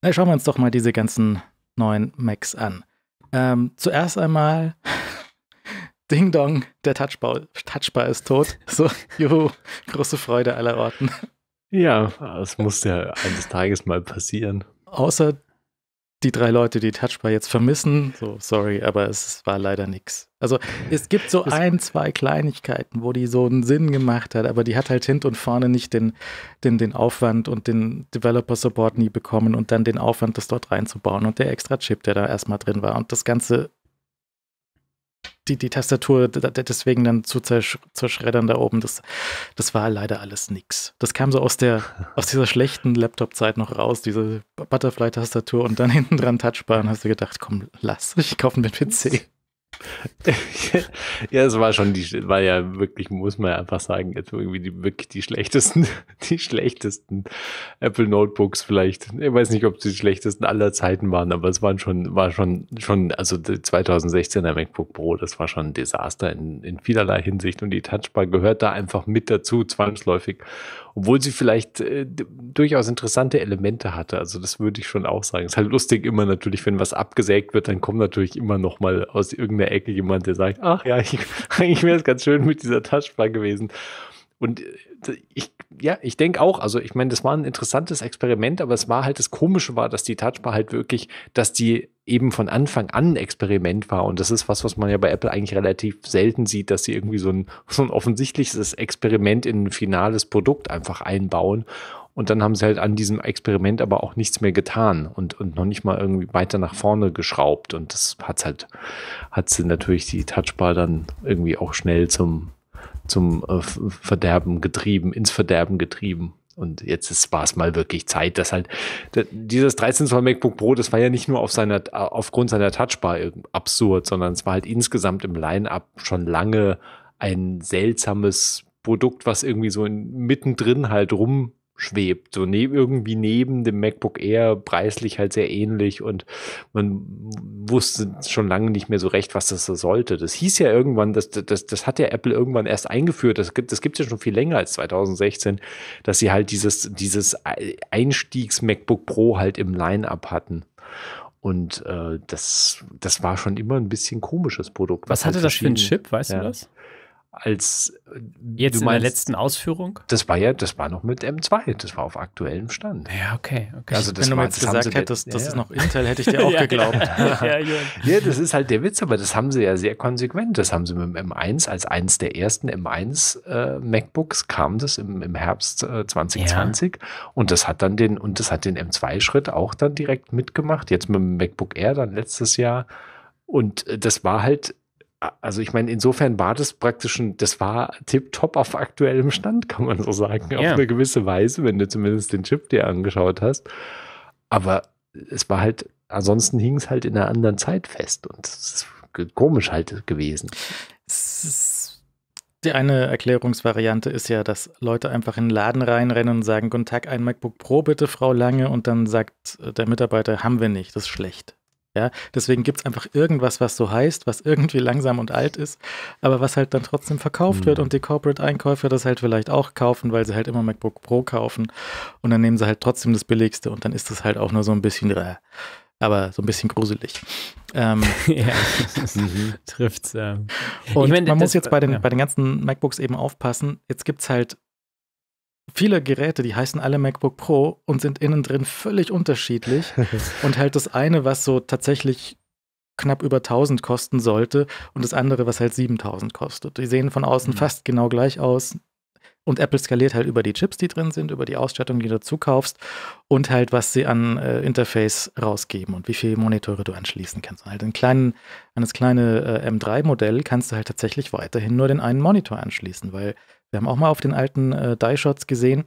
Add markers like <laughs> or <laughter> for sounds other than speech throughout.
Na, schauen wir uns doch mal diese ganzen neuen Macs an. Ähm, zuerst einmal <laughs> Ding Dong, der Touchbar, Touchbar ist tot. So, <laughs> juhu, große Freude aller Orten. Ja, es muss ja eines Tages mal passieren. Außer die drei Leute, die Touchbar jetzt vermissen, so sorry, aber es war leider nichts. Also es gibt so ein, zwei Kleinigkeiten, wo die so einen Sinn gemacht hat, aber die hat halt hinten und vorne nicht den, den, den Aufwand und den Developer Support nie bekommen und dann den Aufwand, das dort reinzubauen und der extra Chip, der da erstmal drin war und das ganze die, die Tastatur deswegen dann zu zersch zerschreddern da oben, das, das war leider alles nix. Das kam so aus, der, <laughs> aus dieser schlechten Laptop-Zeit noch raus, diese Butterfly-Tastatur und dann <laughs> hinten dran Touchbar und hast du gedacht, komm, lass, ich kaufe mir einen PC. <laughs> ja, es war schon die, war ja wirklich, muss man ja einfach sagen, jetzt irgendwie die, wirklich die schlechtesten, <laughs> die schlechtesten Apple Notebooks vielleicht. Ich weiß nicht, ob sie die schlechtesten aller Zeiten waren, aber es waren schon, war schon, schon, also 2016er MacBook Pro, das war schon ein Desaster in, in vielerlei Hinsicht und die Touchbar gehört da einfach mit dazu, zwangsläufig obwohl sie vielleicht äh, durchaus interessante Elemente hatte. Also das würde ich schon auch sagen. Ist halt lustig immer natürlich, wenn was abgesägt wird, dann kommt natürlich immer noch mal aus irgendeiner Ecke jemand, der sagt, ach ja, ich, <laughs> eigentlich wäre es ganz schön mit dieser Touchbar gewesen. Und äh, ich, ja, ich denke auch, also ich meine, das war ein interessantes Experiment, aber es war halt, das Komische war, dass die Touchbar halt wirklich, dass die eben von Anfang an ein Experiment war. Und das ist was, was man ja bei Apple eigentlich relativ selten sieht, dass sie irgendwie so ein, <laughs> so ein offensichtliches Experiment in ein finales Produkt einfach einbauen. Und dann haben sie halt an diesem Experiment aber auch nichts mehr getan und, und noch nicht mal irgendwie weiter nach vorne geschraubt. Und das hat's halt, hat sie natürlich die Touchbar dann irgendwie auch schnell zum, zum äh, Verderben getrieben, ins Verderben getrieben. Und jetzt ist, war es mal wirklich Zeit, dass halt dieses 13 Zoll MacBook Pro, das war ja nicht nur auf seiner, äh, aufgrund seiner Touchbar absurd, sondern es war halt insgesamt im Line-Up schon lange ein seltsames Produkt, was irgendwie so in, mittendrin halt rum schwebt, so neben, irgendwie neben dem MacBook Air preislich halt sehr ähnlich und man wusste schon lange nicht mehr so recht, was das so sollte. Das hieß ja irgendwann, das, das, das hat ja Apple irgendwann erst eingeführt, das gibt es ja schon viel länger als 2016, dass sie halt dieses, dieses Einstiegs-MacBook Pro halt im Line-Up hatten. Und äh, das, das war schon immer ein bisschen komisches Produkt. Was, was hatte das für ein Chip, weißt ja. du das? als äh, jetzt meinst, in der letzten Ausführung? Das war ja, das war noch mit M2, das war auf aktuellem Stand. Ja, okay. okay. Also das Wenn war, du jetzt das gesagt hättest, ja. das ist noch Intel, hätte ich dir <laughs> auch geglaubt. <laughs> ja, ja, das ist halt der Witz, aber das haben sie ja sehr konsequent. Das haben sie mit dem M1 als eines der ersten M1 äh, MacBooks kam das im, im Herbst äh, 2020 und das hat dann den und das hat den M2-Schritt auch dann direkt mitgemacht. Jetzt mit dem MacBook Air dann letztes Jahr. Und äh, das war halt also ich meine, insofern war das praktisch ein, das war tipptopp auf aktuellem Stand, kann man so sagen, ja. auf eine gewisse Weise, wenn du zumindest den Chip dir angeschaut hast. Aber es war halt, ansonsten hing es halt in einer anderen Zeit fest und es ist komisch halt gewesen. Die eine Erklärungsvariante ist ja, dass Leute einfach in den Laden reinrennen und sagen, guten Tag, ein MacBook Pro bitte, Frau Lange. Und dann sagt äh, der Mitarbeiter, haben wir nicht, das ist schlecht. Ja, deswegen gibt es einfach irgendwas, was so heißt, was irgendwie langsam und alt ist, aber was halt dann trotzdem verkauft mhm. wird hm. und die Corporate-Einkäufer das halt vielleicht auch kaufen, weil sie halt immer MacBook Pro kaufen und dann nehmen sie halt trotzdem das Billigste und dann ist das halt auch nur so ein bisschen, äh, aber so ein bisschen gruselig. Ähm, <laughs> ja, <laughs> mhm. trifft's. Ähm. Und ich mein, man muss jetzt bei den, äh, ja. bei den ganzen MacBooks eben aufpassen. Jetzt gibt es halt viele Geräte, die heißen alle MacBook Pro und sind innen drin völlig unterschiedlich <laughs> und halt das eine, was so tatsächlich knapp über 1000 kosten sollte und das andere, was halt 7000 kostet. Die sehen von außen mhm. fast genau gleich aus. Und Apple skaliert halt über die Chips, die drin sind, über die Ausstattung, die du dazu kaufst und halt, was sie an äh, Interface rausgeben und wie viele Monitore du anschließen kannst. Und halt einen kleinen, an das kleine äh, M3-Modell kannst du halt tatsächlich weiterhin nur den einen Monitor anschließen, weil wir haben auch mal auf den alten äh, Die-Shots gesehen,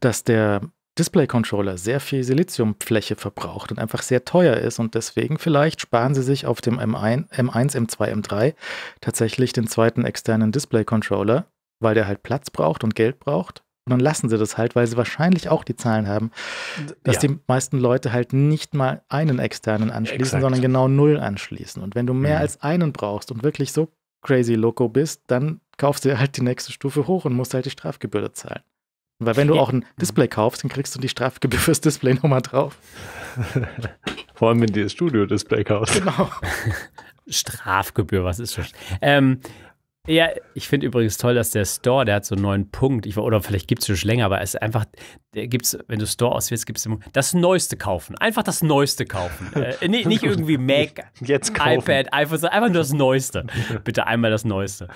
dass der Display-Controller sehr viel Siliziumfläche verbraucht und einfach sehr teuer ist und deswegen vielleicht sparen sie sich auf dem M1, M1 M2, M3 tatsächlich den zweiten externen Display-Controller, weil der halt Platz braucht und Geld braucht. Und dann lassen sie das halt, weil sie wahrscheinlich auch die Zahlen haben, dass ja. die meisten Leute halt nicht mal einen externen anschließen, Exakt. sondern genau null anschließen. Und wenn du mehr mhm. als einen brauchst und wirklich so crazy loco bist, dann kaufst du halt die nächste Stufe hoch und musst halt die Strafgebühr zahlen. Weil wenn du auch ein <laughs> Display kaufst, dann kriegst du die Strafgebühr fürs Display nochmal drauf. <laughs> Vor allem, wenn du das Studio-Display kaufst. Genau. <laughs> Strafgebühr, was ist das? Ähm, ja, ich finde übrigens toll, dass der Store, der hat so einen neuen Punkt. Ich, oder vielleicht gibt es schon länger, aber es ist einfach, gibt's, wenn du Store auswählst, gibt es das Neueste kaufen. Einfach das Neueste kaufen. äh, <laughs> nicht, nicht, irgendwie Mac, Jetzt iPad, iPhone, einfach nur das Neueste. <laughs> Bitte einmal das Neueste.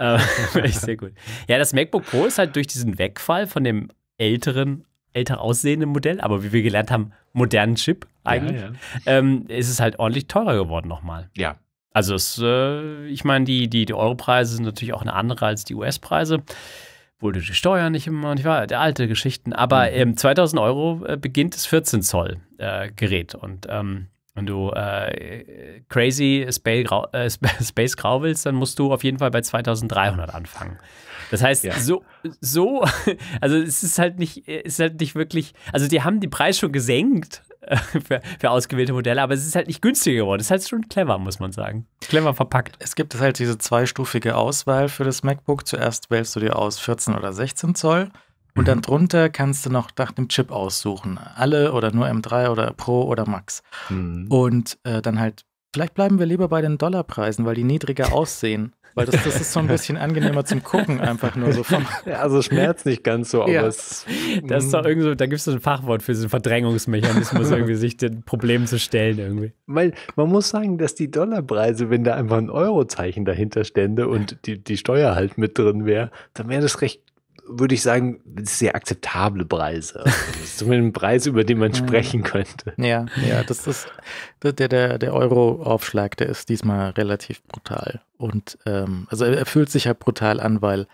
Äh, Finde <laughs> ich sehr gut. Ja, das MacBook Pro ist halt durch diesen Wegfall von dem älteren, älter aussehenden Modell, aber wie wir gelernt haben, modernen Chip eigentlich, ja, ja. Ähm, ist es halt ordentlich teurer geworden nochmal. Ja, also es, äh, ich meine, die, die, die Euro-Preise sind natürlich auch eine andere als die US-Preise. Wohl durch die Steuern nicht immer, nicht wahr? Alte Geschichten. Aber mhm. ähm, 2000 Euro äh, beginnt das 14 Zoll äh, Gerät. Und ähm, wenn du äh, crazy Space, grau willst, äh, <laughs> dann musst du auf jeden Fall bei 2300 anfangen. Das heißt, ja. so, so, <laughs> also es ist halt nicht, äh, ist halt nicht wirklich, also die haben den Preis schon gesenkt, <laughs> für, für, ausgewählte Modelle, aber es ist halt nicht günstiger geworden. Es ist halt schon clever, muss man sagen. Clever verpackt. Es gibt halt diese zweistufige Auswahl für das MacBook. Zuerst wählst du dir aus 14 oder 16 Zoll und mhm. dann drunter kannst du noch nach dem Chip aussuchen. Alle oder nur M3 oder Pro oder Max. Mhm. Und äh, dann halt, vielleicht bleiben wir lieber bei den Dollarpreisen, weil die niedriger <laughs> aussehen. Weil das, das ist so ein bisschen angenehmer zum Gucken, einfach nur so vom. <laughs> Ja, also schmerzt nicht ganz so, aber ja. es. Das ist doch mm. irgendwie so, da gibt es so ein Fachwort für diesen Verdrängungsmechanismus, <laughs> irgendwie sich den Problemen zu stellen irgendwie. Weil man muss sagen, dass die Dollarpreise, wenn da einfach ein Eurozeichen dahinter stände und die, die Steuer halt mit drin wäre, dann wäre das recht würde ich sagen, sehr akzeptable Preise. <laughs> Also zumindest ein Preis, über den man sprechen könnte. Ja, ja, das ist der, der, der Euro-Aufschlag, der ist diesmal relativ brutal. Und ähm, also er fühlt sich halt brutal an, weil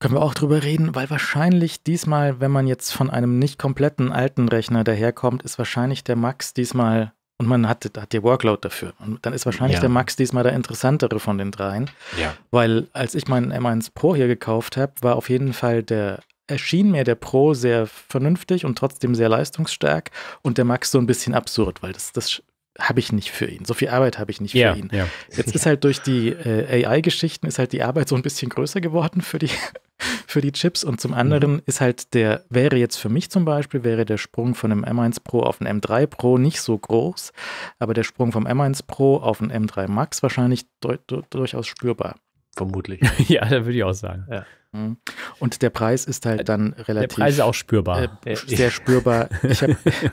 können wir auch drüber reden, weil wahrscheinlich diesmal, wenn man jetzt von einem nicht kompletten alten Rechner daherkommt, ist wahrscheinlich der Max diesmal und man hat, hat die Workload dafür. Und dann ist wahrscheinlich ja. der Max diesmal der interessantere von den dreien. Ja. Weil als ich meinen M1 Pro hier gekauft habe, war auf jeden Fall der, erschien mir der Pro sehr vernünftig und trotzdem sehr leistungsstark und der Max so ein bisschen absurd, weil das, das habe ich nicht für ihn. So viel Arbeit habe ich nicht ja, für ihn. Ja. Jetzt ist halt durch die äh, AI-Geschichten ist halt die Arbeit so ein bisschen größer geworden für die, <laughs> für die Chips. Und zum anderen mhm. ist halt der, wäre jetzt für mich zum Beispiel, wäre der Sprung von einem M1 Pro auf einen M3 Pro nicht so groß, aber der Sprung vom M1 Pro auf einen M3 Max wahrscheinlich deut, deut, durchaus spürbar. Vermutlich. <laughs> ja, da würde ich auch sagen. Ja. Mhm. Und der Preis ist halt dann relativ. Der Preis ist auch spürbar. Äh, sehr spürbar. Ich hab, <laughs>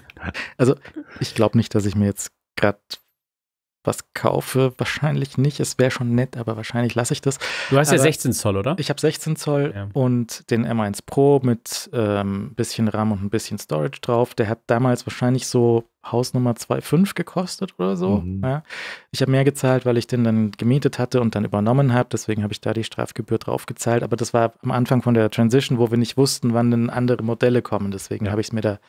also, ich glaube nicht, dass ich mir jetzt gerade was kaufe, wahrscheinlich nicht. Es wäre schon nett, aber wahrscheinlich lasse ich das. Du hast aber ja 16 Zoll, oder? Ich habe 16 Zoll ja. und den M1 Pro mit ein ähm, bisschen RAM und ein bisschen Storage drauf. Der hat damals wahrscheinlich so Hausnummer 2,5 gekostet oder so. Mhm. Ja. Ich habe mehr gezahlt, weil ich den dann gemietet hatte und dann übernommen habe. Deswegen habe ich da die Strafgebühr drauf gezahlt. Aber das war am Anfang von der Transition, wo wir nicht wussten, wann denn andere Modelle kommen. Deswegen ja. habe ich es mir da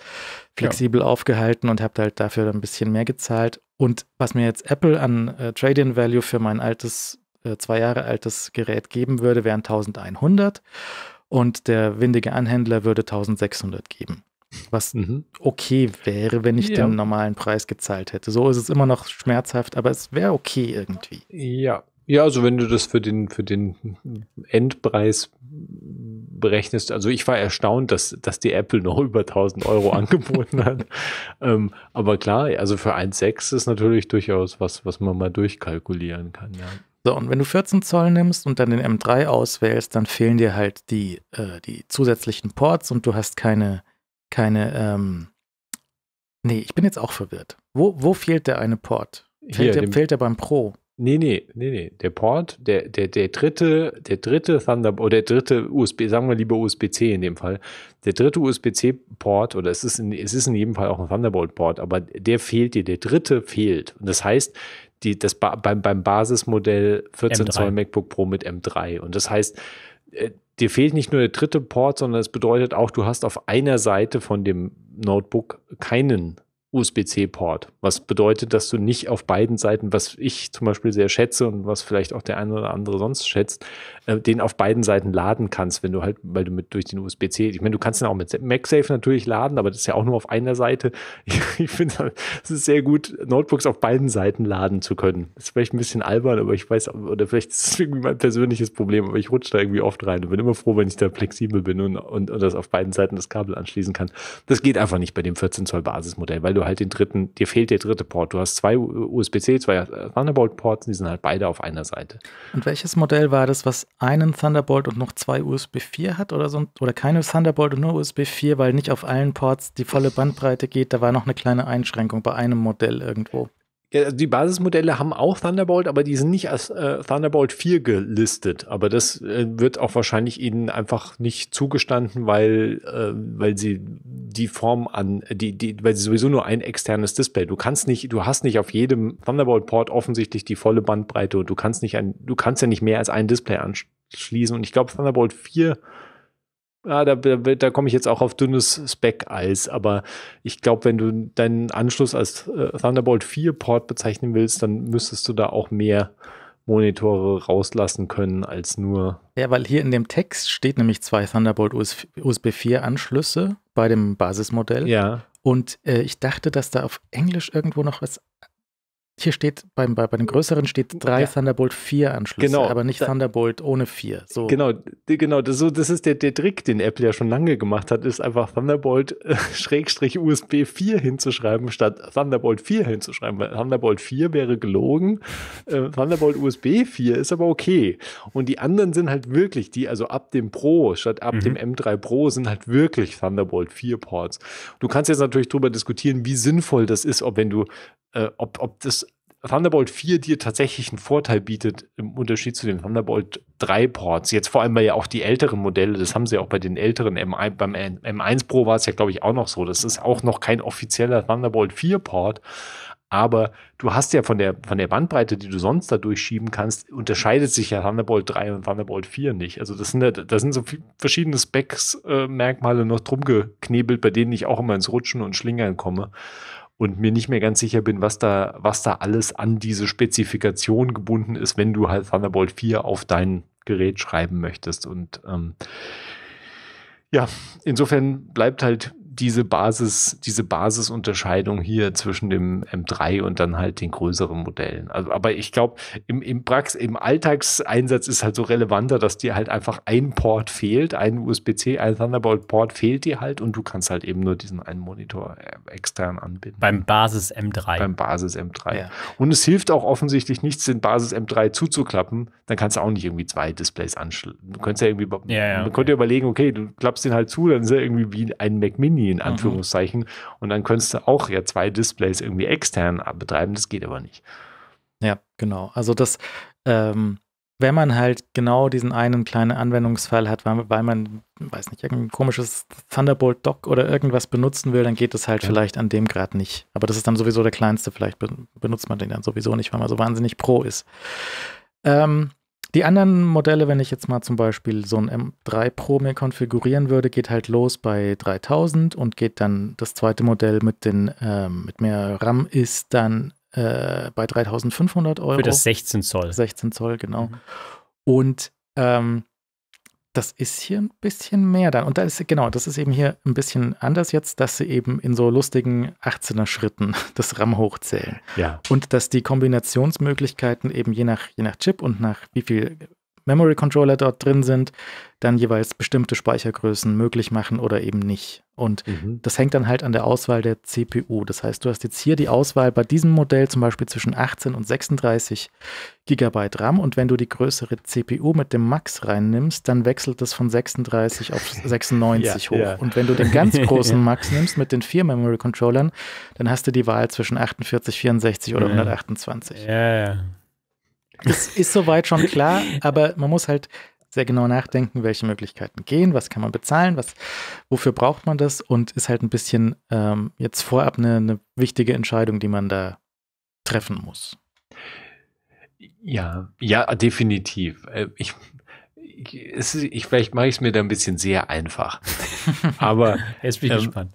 flexibel ja. aufgehalten und habe halt dafür ein bisschen mehr gezahlt. Und was mir jetzt Apple an äh, Trade-in Value für mein altes, äh, zwei Jahre altes Gerät geben würde, wären 1100 und der windige Anhändler würde 1600 geben. Was mhm. okay wäre, wenn ich ja. den normalen Preis gezahlt hätte. So ist es immer noch schmerzhaft, aber es wäre okay irgendwie. Ja. Ja, also wenn du das für den, für den Endpreis berechnest, also ich war erstaunt, dass, dass die Apple noch <laughs> über 1000 Euro angeboten hat. <laughs> Ähm, aber klar, also für 1,6 ist natürlich durchaus was, was man mal durchkalkulieren kann. Ja. So, und wenn du 14 Zoll nimmst und dann den M3 auswählst, dann fehlen dir halt die, äh, die zusätzlichen Ports und du hast keine keine, ähm, nee, ich bin jetzt auch verwirrt. Wo, wo fehlt der eine Port? Fehlt, Hier, der, dem, fehlt der beim Pro? Nee, nee, nee, nee. Der Port, der, der, der dritte, der dritte Thunderbolt, oder der dritte USB, sagen wir lieber USB-C in dem Fall, der dritte USB-C-Port, oder es ist, in, es ist in jedem Fall auch ein Thunderbolt-Port, aber der fehlt dir, der dritte fehlt. Und das heißt, die, das ba beim, beim Basismodell 14 M3. Zoll MacBook Pro mit M3. Und das heißt, äh, dir fehlt nicht nur der dritte Port, sondern es bedeutet auch, du hast auf einer Seite von dem Notebook keinen USB-C-Port. Was bedeutet, dass du nicht auf beiden Seiten, was ich zum Beispiel sehr schätze und was vielleicht auch der eine oder andere sonst schätzt, äh, den auf beiden Seiten laden kannst, wenn du halt, weil du mit durch den USB-C, ich meine, du kannst den auch mit MagSafe natürlich laden, aber das ist ja auch nur auf einer Seite. Ich, <laughs> ich finde, es ist sehr gut, Notebooks auf beiden Seiten laden zu können. Das ist vielleicht ein bisschen albern, aber ich weiß, oder vielleicht ist es irgendwie mein persönliches Problem, aber ich rutsche da irgendwie oft rein und bin immer froh, wenn ich da flexibel bin und, und, und das auf beiden Seiten das Kabel anschließen kann. Das geht einfach nicht bei dem 14 Zoll Basismodell, weil du halt den dritten, dir fehlt der dritte Port. Du hast zwei USB-C, zwei Thunderbolt-Ports, die sind halt beide auf einer Seite. Und welches Modell war das, was einen Thunderbolt und noch zwei USB 4 hat oder so, oder keine Thunderbolt und nur USB 4, weil nicht auf allen Ports die volle Bandbreite geht? Da war noch eine kleine Einschränkung bei einem Modell irgendwo also die Basismodelle haben auch Thunderbolt, aber die sind nicht als äh, Thunderbolt 4 gelistet. Aber das äh, wird auch wahrscheinlich ihnen einfach nicht zugestanden, weil, äh, weil sie die Form an, die, die, weil sie sowieso nur ein externes Display. Du kannst nicht, du hast nicht auf jedem Thunderbolt-Port offensichtlich die volle Bandbreite und du kannst nicht ein, du kannst ja nicht mehr als ein Display anschließen. Und ich glaube, Thunderbolt 4 ja, ah, da, da, da komme ich jetzt auch auf dünnes Spec-Eis, aber ich glaube, wenn du deinen Anschluss als äh, Thunderbolt 4-Port bezeichnen willst, dann müsstest du da auch mehr Monitore rauslassen können als nur. Ja, weil hier in dem Text steht nämlich zwei Thunderbolt USB, USB 4 Anschlüsse bei dem Basismodell. Ja. Und äh, ich dachte, dass da auf Englisch irgendwo noch was hier steht, beim, bei, bei den größeren steht drei ja. Thunderbolt 4 Anschlüsse, genau. aber nicht Thunderbolt ohne 4. So. Genau, genau das, so, das ist der, der Trick, den Apple ja schon lange gemacht hat, ist einfach Thunderbolt äh, <laughs> Schrägstrich USB 4 hinzuschreiben, statt Thunderbolt 4 hinzuschreiben, weil Thunderbolt 4 wäre gelogen, äh, Thunderbolt USB 4 ist aber okay. Und die anderen sind halt wirklich die, also ab dem Pro statt ab mhm. dem M3 Pro sind halt wirklich Thunderbolt 4 Ports. Du kannst jetzt natürlich darüber diskutieren, wie sinnvoll das ist, ob wenn du, äh, ob, ob das Thunderbolt 4 dir tatsächlich einen Vorteil bietet im Unterschied zu den Thunderbolt 3 Ports. Jetzt vor allem, weil ja auch die älteren Modelle, das haben sie ja auch bei den älteren M1, beim M1 Pro war es ja glaube ich auch noch so. Das ist auch noch kein offizieller Thunderbolt 4 Port. Aber du hast ja von der, von der Bandbreite, die du sonst da durchschieben kannst, unterscheidet sich ja Thunderbolt 3 und Thunderbolt 4 nicht. Also das sind, ja, das sind so verschiedene Specs-Merkmale äh, noch drum geknebelt, bei denen ich auch immer ins Rutschen und Schlingern komme und mir nicht mehr ganz sicher bin, was da, was da alles an diese Spezifikation gebunden ist, wenn du halt Thunderbolt 4 auf dein Gerät schreiben möchtest. Und ähm, ja, insofern bleibt halt diese Basis, diese Basisunterscheidung hier zwischen dem M3 und dann halt den größeren Modellen. Also, aber ich glaube, im, im Prax, im Alltagseinsatz ist halt so relevanter, dass dir halt einfach ein Port fehlt, ein USB-C, ein Thunderbolt-Port fehlt dir halt und du kannst halt eben nur diesen einen Monitor äh, extern anbinden. Beim Basis M3. Beim Basis M3. Ja. Und es hilft auch offensichtlich nichts, den Basis M3 zuzuklappen. Dann kannst du auch nicht irgendwie zwei Displays anschließen. Du könntest ja irgendwie, ja, ja, man okay. könnte überlegen, okay, du klappst den halt zu, dann ist er irgendwie wie ein Mac Mini Mini in mhm. Anführungszeichen. Mhm. Und dann könntest du auch ja zwei Displays irgendwie extern betreiben. Das geht aber nicht. Ja, genau. Also das, ähm, wenn man halt genau diesen einen kleinen Anwendungsfall hat, weil, man, weiß nicht, irgendein komisches Thunderbolt-Dock oder irgendwas benutzen will, dann geht es halt ja. vielleicht an dem Grad nicht. Aber das ist dann sowieso der kleinste, vielleicht benutzt man den dann sowieso nicht, weil man so wahnsinnig pro ist. Ähm, die anderen Modelle, wenn ich jetzt mal zum Beispiel so ein M3 Pro mir konfigurieren würde, geht halt los bei 3000 und geht dann das zweite Modell mit, den, äh, mit mehr RAM ist dann äh, bei 3500 Euro. Für das 16 Zoll. 16 Zoll, genau. Mhm. Und ähm, das ist hier ein bisschen mehr dann. Und da ist, genau, das ist eben hier ein bisschen anders jetzt, dass sie eben in so lustigen 18er-Schritten <laughs> das RAM hochzählen. Ja. Und dass die Kombinationsmöglichkeiten eben je nach, je nach Chip und nach wie viel Memory Controller dort drin sind, dann jeweils bestimmte Speichergrößen möglich machen oder eben nicht. Und mhm. das hängt dann halt an der Auswahl der CPU. Das heißt, du hast jetzt hier die Auswahl bei diesem Modell zum Beispiel zwischen 18 und 36 GB RAM. Und wenn du die größere CPU mit dem Max reinnimmst, dann wechselt das von 36 auf 96 <laughs> ja, hoch. Ja. Und wenn du den ganz <laughs> großen Max nimmst mit den vier Memory Controllern, dann hast du die Wahl zwischen 48, 64 oder ja. 128. Ja, ja. Das ist soweit schon klar, aber man muss halt sehr genau nachdenken, welche Möglichkeiten gehen, was kann man bezahlen, was, wofür braucht man das und ist halt ein bisschen ähm, jetzt vorab eine, eine wichtige Entscheidung, die man da treffen muss. Ja, ja, definitiv. Äh, ich, ich, ich vielleicht mache ich es mir da ein bisschen sehr einfach. <laughs> Aber es bin ähm, gespannt.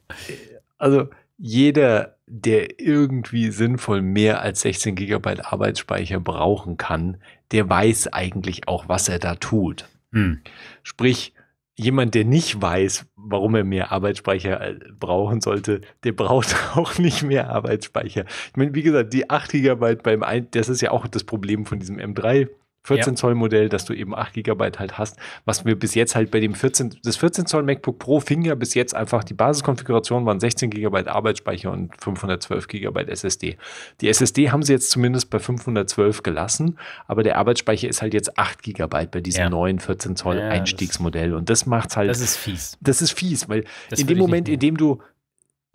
Also jeder, der irgendwie sinnvoll mehr als 16 Gigabyte Arbeitsspeicher brauchen kann, der weiß eigentlich auch, was er da tut. Hm. Sprich, jemand, der nicht weiß, warum er mehr Arbeitsspeicher äh, brauchen sollte, der braucht <laughs> auch nicht mehr Arbeitsspeicher. Ich meine, wie gesagt, die 8 GB beim, ein das ist ja auch das Problem von diesem M3 14 ja. Zoll Modell, dass du eben 8 GB halt hast, was wir bis jetzt halt bei dem 14, das 14 Zoll MacBook Pro fing ja bis jetzt einfach, die Basiskonfiguration waren 16 GB Arbeitsspeicher und 512 GB SSD. Die SSD haben sie jetzt zumindest bei 512 gelassen, aber der Arbeitsspeicher ist halt jetzt 8 GB bei diesem ja. neuen 14 Zoll ja, Einstiegsmodell und das macht's halt. Das ist fies. Das ist fies, weil das in dem Moment, in dem du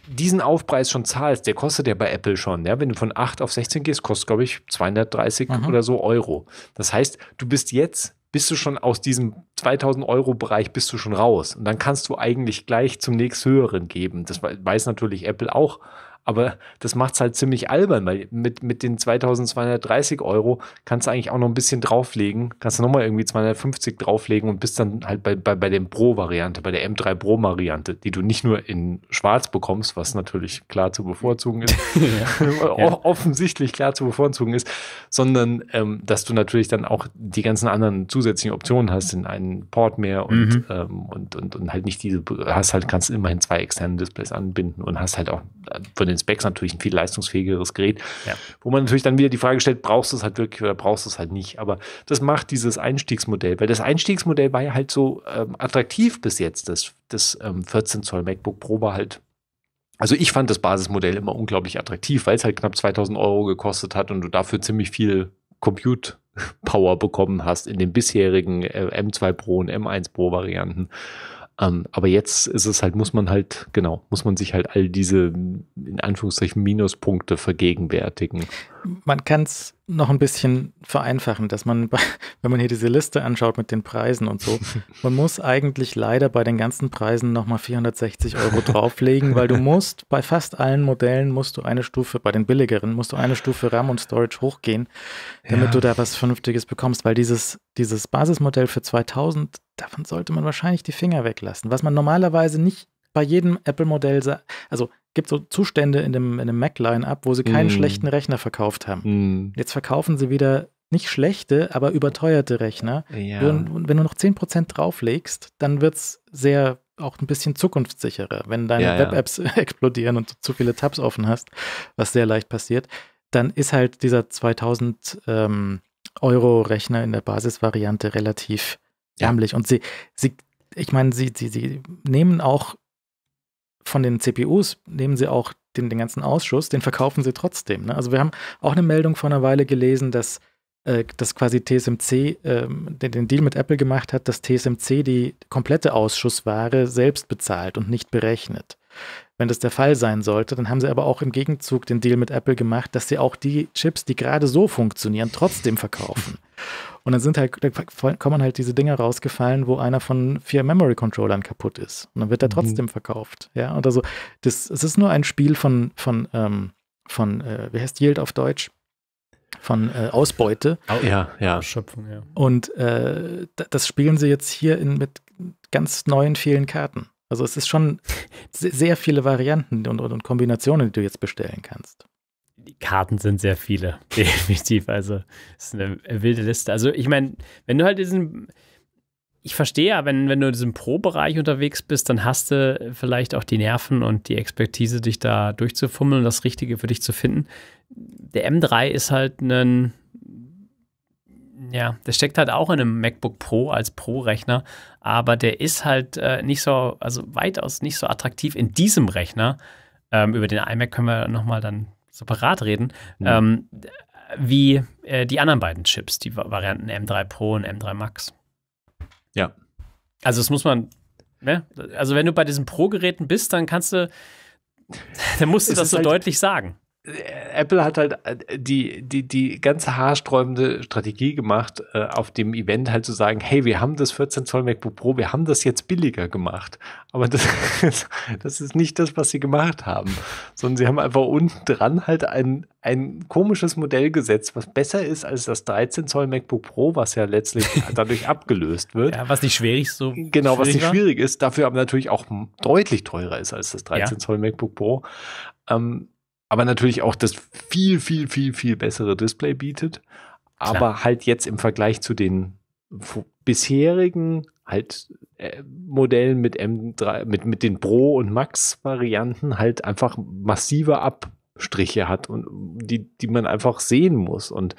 diesen Aufpreis schon zahlst, der kostet ja bei Apple schon, ja, wenn du von 8 auf 16 gehst, kostet, glaube ich, 230 mhm. oder so Euro. Das heißt, du bist jetzt, bist du schon aus diesem 2000 Euro Bereich, bist du schon raus. Und dann kannst du eigentlich gleich zum nächst höheren geben. Das weiß natürlich Apple auch, aber das macht es halt ziemlich albern, weil mit, mit den 2230 Euro kannst du eigentlich auch noch ein bisschen drauflegen, kannst du nochmal irgendwie 250 drauflegen und bist dann halt bei, bei, bei dem Pro-Variante, bei der M3 Pro-Variante, die du nicht nur in schwarz bekommst, was natürlich klar zu bevorzugen ist, <laughs> ja. <laughs> offensichtlich klar zu bevorzugen ist, sondern ähm, dass du natürlich dann auch die ganzen anderen zusätzlichen Optionen hast, in einen Port mehr und, mhm. ähm, und, und, und halt nicht diese, hast halt, kannst immerhin zwei externe Displays anbinden und hast halt auch äh, von den den Specs natürlich ein viel leistungsfähigeres Gerät, ja. wo man natürlich dann wieder die Frage stellt, brauchst du es halt wirklich oder brauchst du es halt nicht. Aber das macht dieses Einstiegsmodell, weil das Einstiegsmodell war ja halt so ähm, attraktiv bis jetzt. Das, das ähm, 14 Zoll MacBook Pro war halt also ich fand das Basismodell immer unglaublich attraktiv, weil es halt knapp 2000 Euro gekostet hat und du dafür ziemlich viel Compute Power bekommen hast in den bisherigen äh, M2 Pro und M1 Pro Varianten. Ähm, aber jetzt ist es halt, muss man halt, genau, muss man sich halt all diese, in Anführungszeichen, Minuspunkte vergegenwärtigen. Man kann es noch ein bisschen vereinfachen, dass man, bei, <laughs> wenn man hier diese Liste anschaut mit den Preisen und so, <laughs> man muss eigentlich leider bei den ganzen Preisen nochmal 460 Euro drauflegen, weil du musst, bei fast allen Modellen musst du eine Stufe, bei den billigeren, musst du eine Stufe RAM und Storage hochgehen, damit ja. du da was Vernünftiges bekommst, weil dieses, dieses Basismodell für 2000 davon sollte man wahrscheinlich die Finger weglassen. Was man normalerweise nicht bei jedem Apple-Modell sagt. Also gibt so Zustände in dem, in dem Mac-Line-Up, wo sie keinen mm. schlechten Rechner verkauft haben. Mm. Jetzt verkaufen sie wieder nicht schlechte, aber überteuerte Rechner. Ja. Wenn, wenn, du noch 10% drauflegst, dann wird es sehr auch ein bisschen zukunftssicherer. Wenn deine ja, Web-Apps ja. <laughs> explodieren und du zu viele Tabs offen hast, was sehr leicht passiert, dann ist halt dieser 2000 ähm, Euro-Rechner in der Basisvariante relativ ärmlich. Und sie, sie, ich meine, sie, sie, sie nehmen auch von den CPUs, nehmen sie auch den, den ganzen Ausschuss, den verkaufen sie trotzdem. Ne? Also wir haben auch eine Meldung vor einer Weile gelesen, dass, äh, dass quasi TSMC ähm, den, den, Deal mit Apple gemacht hat, dass TSMC die komplette Ausschussware selbst bezahlt und nicht berechnet. Wenn das der Fall sein sollte, dann haben sie aber auch im Gegenzug den Deal mit Apple gemacht, dass sie auch die Chips, die gerade so funktionieren, trotzdem verkaufen. Und dann sind halt, da kommen halt diese Dinge rausgefallen, wo einer von vier Memory-Controllern kaputt ist. Und dann wird er mhm. trotzdem mhm. verkauft. Ja, und also, das, es ist nur ein Spiel von, von, ähm, von äh, wie heißt Yield auf Deutsch? von äh, Ausbeute. Oh, ja, ja. Schöpfung, ja. Und äh, das spielen sie jetzt hier in, mit ganz neuen, vielen Karten. Also es ist schon <laughs> sehr viele Varianten und, und, und, Kombinationen, die du jetzt bestellen kannst die Karten sind sehr viele, <laughs> definitiv. Also, es ist eine wilde Liste. Also, ich meine, wenn du halt diesen. Ich verstehe ja, wenn, wenn du in diesem Pro-Bereich unterwegs bist, dann hast du vielleicht auch die Nerven und die Expertise, dich da durchzufummeln das Richtige für dich zu finden. Der M3 ist halt ein. Ja, der steckt halt auch in einem MacBook Pro als Pro-Rechner, aber der ist halt äh, nicht so, also weitaus nicht so attraktiv in diesem Rechner. Ähm, über den iMac können wir nochmal dann separat reden, mhm. ähm, wie äh, die anderen beiden Chips, die Varianten M3 Pro und M3 Max. Ja. Also das muss man, ne? also wenn du bei diesen Pro-Geräten bist, dann kannst du, <laughs> dann musst du das so halt, deutlich sagen. Äh, Apple hat halt äh, die, die, die ganze haarsträubende Strategie gemacht, äh, auf dem Event halt zu sagen, hey, wir haben das 14 Zoll MacBook Pro, wir haben das jetzt billiger gemacht. Aber das, <laughs> das ist nicht das, was sie gemacht haben, sondern sie haben einfach unten dran halt ein, ein komisches Modell gesetzt, was besser ist als das 13 Zoll MacBook Pro, was ja letztlich <laughs> dadurch abgelöst wird. Ja, was nicht schwierig so. Genau, was nicht schwierig ist, dafür aber natürlich auch deutlich teurer ist als das 13 ja. Zoll MacBook Pro. Ähm, aber natürlich auch das viel, viel, viel, viel bessere Display bietet. Aber Klar. halt jetzt im Vergleich zu den bisherigen halt äh, Modellen mit M3, mit, mit den Pro und Max Varianten halt einfach massive Abstriche hat und die, die man einfach sehen muss. Und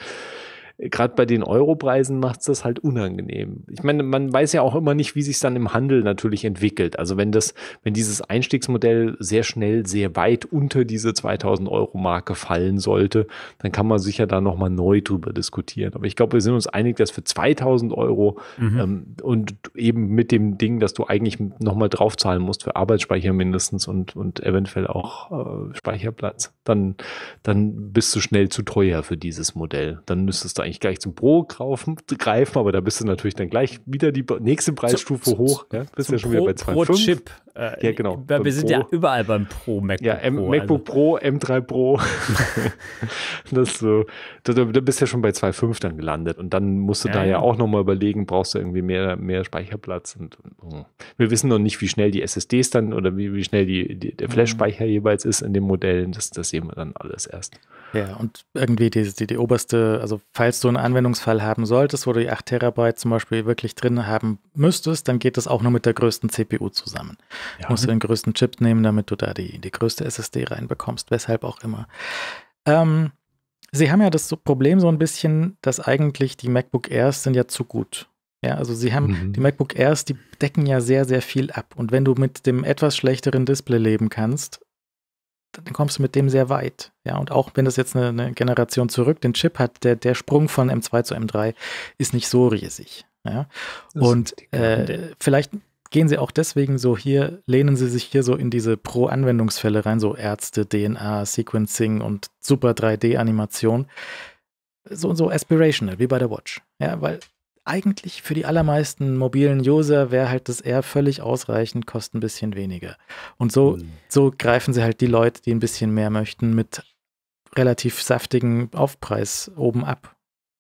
gerade bei den Europreisen macht es das halt unangenehm. Ich meine, man weiß ja auch immer nicht, wie sich dann im Handel natürlich entwickelt. Also wenn das, wenn dieses Einstiegsmodell sehr schnell, sehr weit unter diese 2000 Euro Marke fallen sollte, dann kann man sicher da nochmal neu drüber diskutieren. Aber ich glaube, wir sind uns einig, dass für 2000 Euro mhm. ähm, und eben mit dem Ding, dass du eigentlich nochmal draufzahlen musst für Arbeitsspeicher mindestens und, und eventuell auch äh, Speicherplatz, dann, dann bist du schnell zu teuer für dieses Modell. Dann müsstest du eigentlich gleich zum Pro kaufen, <laughs> greifen, aber da bist du natürlich dann gleich wieder die nächste Preisstufe zu, hoch. Ja, bist ja schon Pro, wieder bei 2,5. Pro Chip. Äh, ja, genau. Wir beim sind ja überall beim Pro MacBook Pro. ja, M Pro. MacBook also. Pro, M3 Pro. <laughs> das so, da, bist ja schon bei 2.5 dann gelandet. Und dann musst du ja, da ja, ja auch nochmal überlegen, brauchst du irgendwie mehr, mehr Speicherplatz. Und, und, Wir wissen noch nicht, wie schnell die SSDs dann oder wie, wie schnell die, die der mhm. Flash-Speicher mhm. jeweils ist in den Modellen. Das, das sehen wir dann alles erst. Ja, und irgendwie die, die, die oberste, also falls du einen Anwendungsfall haben solltest, wo du die 8 Terabyte zum Beispiel wirklich drin haben müsstest, dann geht das auch nur mit der größten CPU zusammen. Ja. Musst du den größten Chip nehmen, damit du da die, die größte SSD reinbekommst, weshalb auch immer. Ähm, sie haben ja das Problem so ein bisschen, dass eigentlich die MacBook Airs sind ja zu gut. Ja, also sie haben mhm. die MacBook Airs, die decken ja sehr, sehr viel ab. Und wenn du mit dem etwas schlechteren Display leben kannst, dann kommst du mit dem sehr weit. Ja, und auch wenn das jetzt eine, eine Generation zurück den Chip hat, der, der Sprung von M2 zu M3 ist nicht so riesig. Ja. Und äh, vielleicht gehen sie auch deswegen so hier, lehnen sie sich hier so in diese Pro-Anwendungsfälle rein, so Ärzte, DNA, Sequencing und super 3D-Animation. So, und so aspirational, wie bei der Watch. Ja, weil eigentlich für die allermeisten mobilen User wäre halt das eher völlig ausreichend, kostet ein bisschen weniger. Und so, mhm. so greifen sie halt die Leute, die ein bisschen mehr möchten, mit relativ saftigen Aufpreis oben ab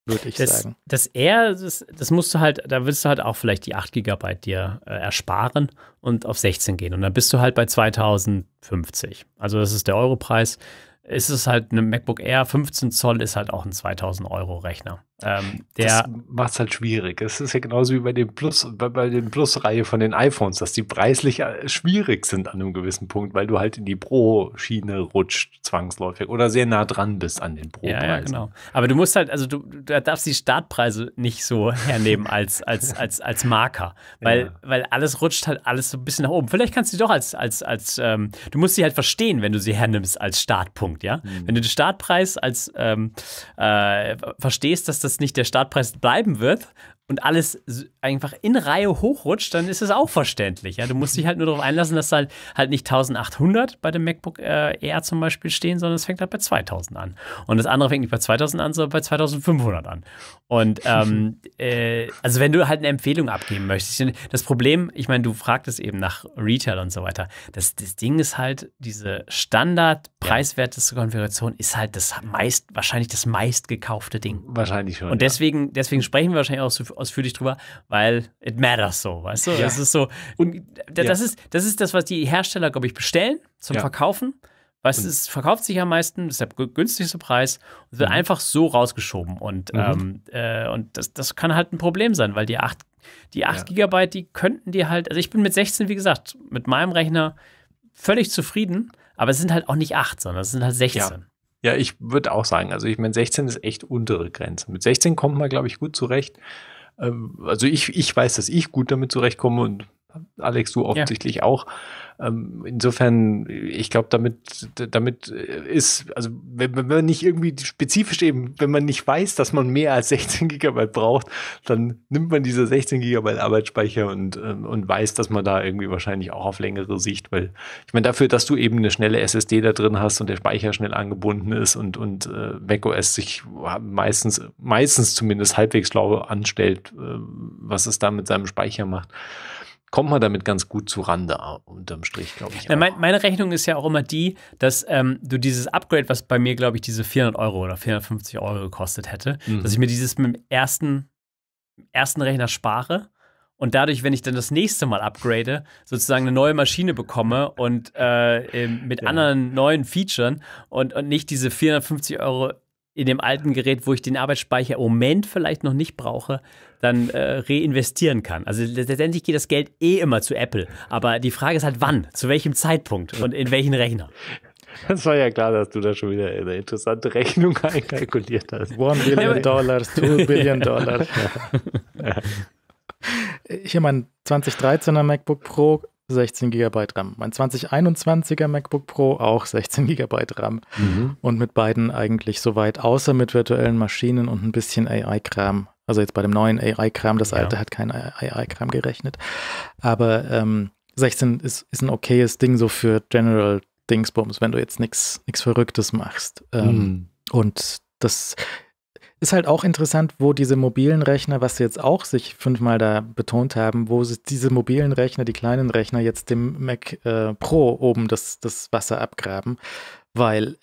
würde ich das, sagen. Das R, das, das, musst du halt, da willst du halt auch vielleicht die 8 GB dir äh, ersparen und auf 16 gehen. Und dann bist du halt bei 2050. Also das ist der Europreis. Ist es halt eine MacBook Air 15 Zoll, ist halt auch ein 2000 Euro Rechner. Ähm, der das macht es halt schwierig. Es ist ja genauso wie bei den Plus, bei, bei den Plus-Reihe von den iPhones, dass die preislich äh, schwierig sind an einem gewissen Punkt, weil du halt in die Pro-Schiene rutscht zwangsläufig oder sehr nah dran bist an den Pro-Preisen. Ja, ja, genau. Aber du musst halt, also du, du darfst die Startpreise nicht so hernehmen als, als, als, als Marker, weil, ja. weil alles rutscht halt alles so ein bisschen nach oben. Vielleicht kannst du sie doch als, als, als ähm, du musst sie halt verstehen, wenn du sie hernimmst als Startpunkt, ja? Mhm. Wenn du den Startpreis als ähm, äh, verstehst, dass das dass nicht der Startpreis bleiben wird und alles einfach in Reihe hochrutscht, dann ist es auch verständlich. Ja? Du musst dich halt nur darauf einlassen, dass halt, halt nicht 1800 bei dem MacBook äh, Air zum Beispiel stehen, sondern es fängt halt bei 2000 an. Und das andere fängt nicht bei 2000 an, sondern bei 2500 an. Und <laughs> ähm, äh, also wenn du halt eine Empfehlung abgeben möchtest, das Problem, ich meine, du fragtest eben nach Retail und so weiter. Das, das Ding ist halt, diese Standard preiswerteste Konfiguration ist halt das meist, wahrscheinlich das meistgekaufte Ding. Wahrscheinlich schon. Und deswegen, ja. deswegen sprechen wir wahrscheinlich auch so ausführlich drüber, weil it matters so, weißt du? Ja. Das ist so. Und, das, ist, das ist das, was die Hersteller, glaube ich, bestellen zum ja. Verkaufen. Weil es verkauft sich am meisten, ist der günstigste Preis und wird mhm. einfach so rausgeschoben. Und, mhm. ähm, äh, und das, das kann halt ein Problem sein, weil die 8, die ja. Gigabyte, die könnten die halt, also ich bin mit 16, wie gesagt, mit meinem Rechner völlig zufrieden, aber es sind halt auch nicht 8, sondern es sind halt 16. Ja, ja ich würde auch sagen, also ich meine, 16 ist echt untere Grenze. Mit 16 kommt man, glaube ich, gut zurecht. Ähm, also ich, ich weiß, dass ich gut damit zurechtkomme und Alex, du offensichtlich ja. auch. Ähm, insofern, ich glaube, damit, damit ist, also wenn, wenn, man nicht irgendwie spezifisch eben, wenn man nicht weiß, dass man mehr als 16 Gigabyte braucht, dann nimmt man diese 16 Gigabyte Arbeitsspeicher und, ähm, und weiß, dass man da irgendwie wahrscheinlich auch auf längere Sicht, weil ich meine, dafür, dass du eben eine schnelle SSD da drin hast und der Speicher schnell angebunden ist und, und äh, macOS sich meistens, meistens zumindest halbwegs schlau anstellt, äh, was es da mit seinem Speicher macht kommt man damit ganz gut zu Rande, ah, unterm Strich, glaube ich. Na, mein, meine Rechnung ist ja auch immer die, dass ähm, du dieses Upgrade, was bei mir, glaube ich, diese 400 Euro oder 450 Euro gekostet hätte, mhm. dass ich mir dieses mit dem ersten, ersten Rechner spare und dadurch, wenn ich dann das nächste Mal upgrade, sozusagen eine neue Maschine bekomme und äh, mit ja. anderen neuen Features und, und nicht diese 450 Euro in dem alten Gerät, wo ich den Arbeitsspeicher im Moment vielleicht noch nicht brauche, dann äh, reinvestieren kann. Also letztendlich geht das Geld eh immer zu Apple. Aber die Frage ist halt, wann, zu welchem Zeitpunkt und in welchen Rechner. Das war ja klar, dass du da schon wieder eine interessante Rechnung <laughs> einkalkuliert hast. One billion dollars, two <laughs> billion dollars. Ich habe meinen 2013er MacBook Pro 16 GB RAM. Mein 2021er MacBook Pro auch 16 GB RAM. Mhm. Und mit beiden eigentlich soweit, außer mit virtuellen Maschinen und ein bisschen AI-Kram. Also jetzt bei dem neuen AI-Kram, das ja. alte hat kein AI-Kram gerechnet. Aber ähm, 16 ist, ist ein okayes Ding so für General Dingsbums, wenn du jetzt nichts Verrücktes machst. Ähm, mhm. Und das ist halt auch interessant, wo diese mobilen Rechner, was sie jetzt auch sich fünfmal da betont haben, wo diese mobilen Rechner, die kleinen Rechner jetzt dem Mac äh, Pro oben das, das Wasser abgraben. Weil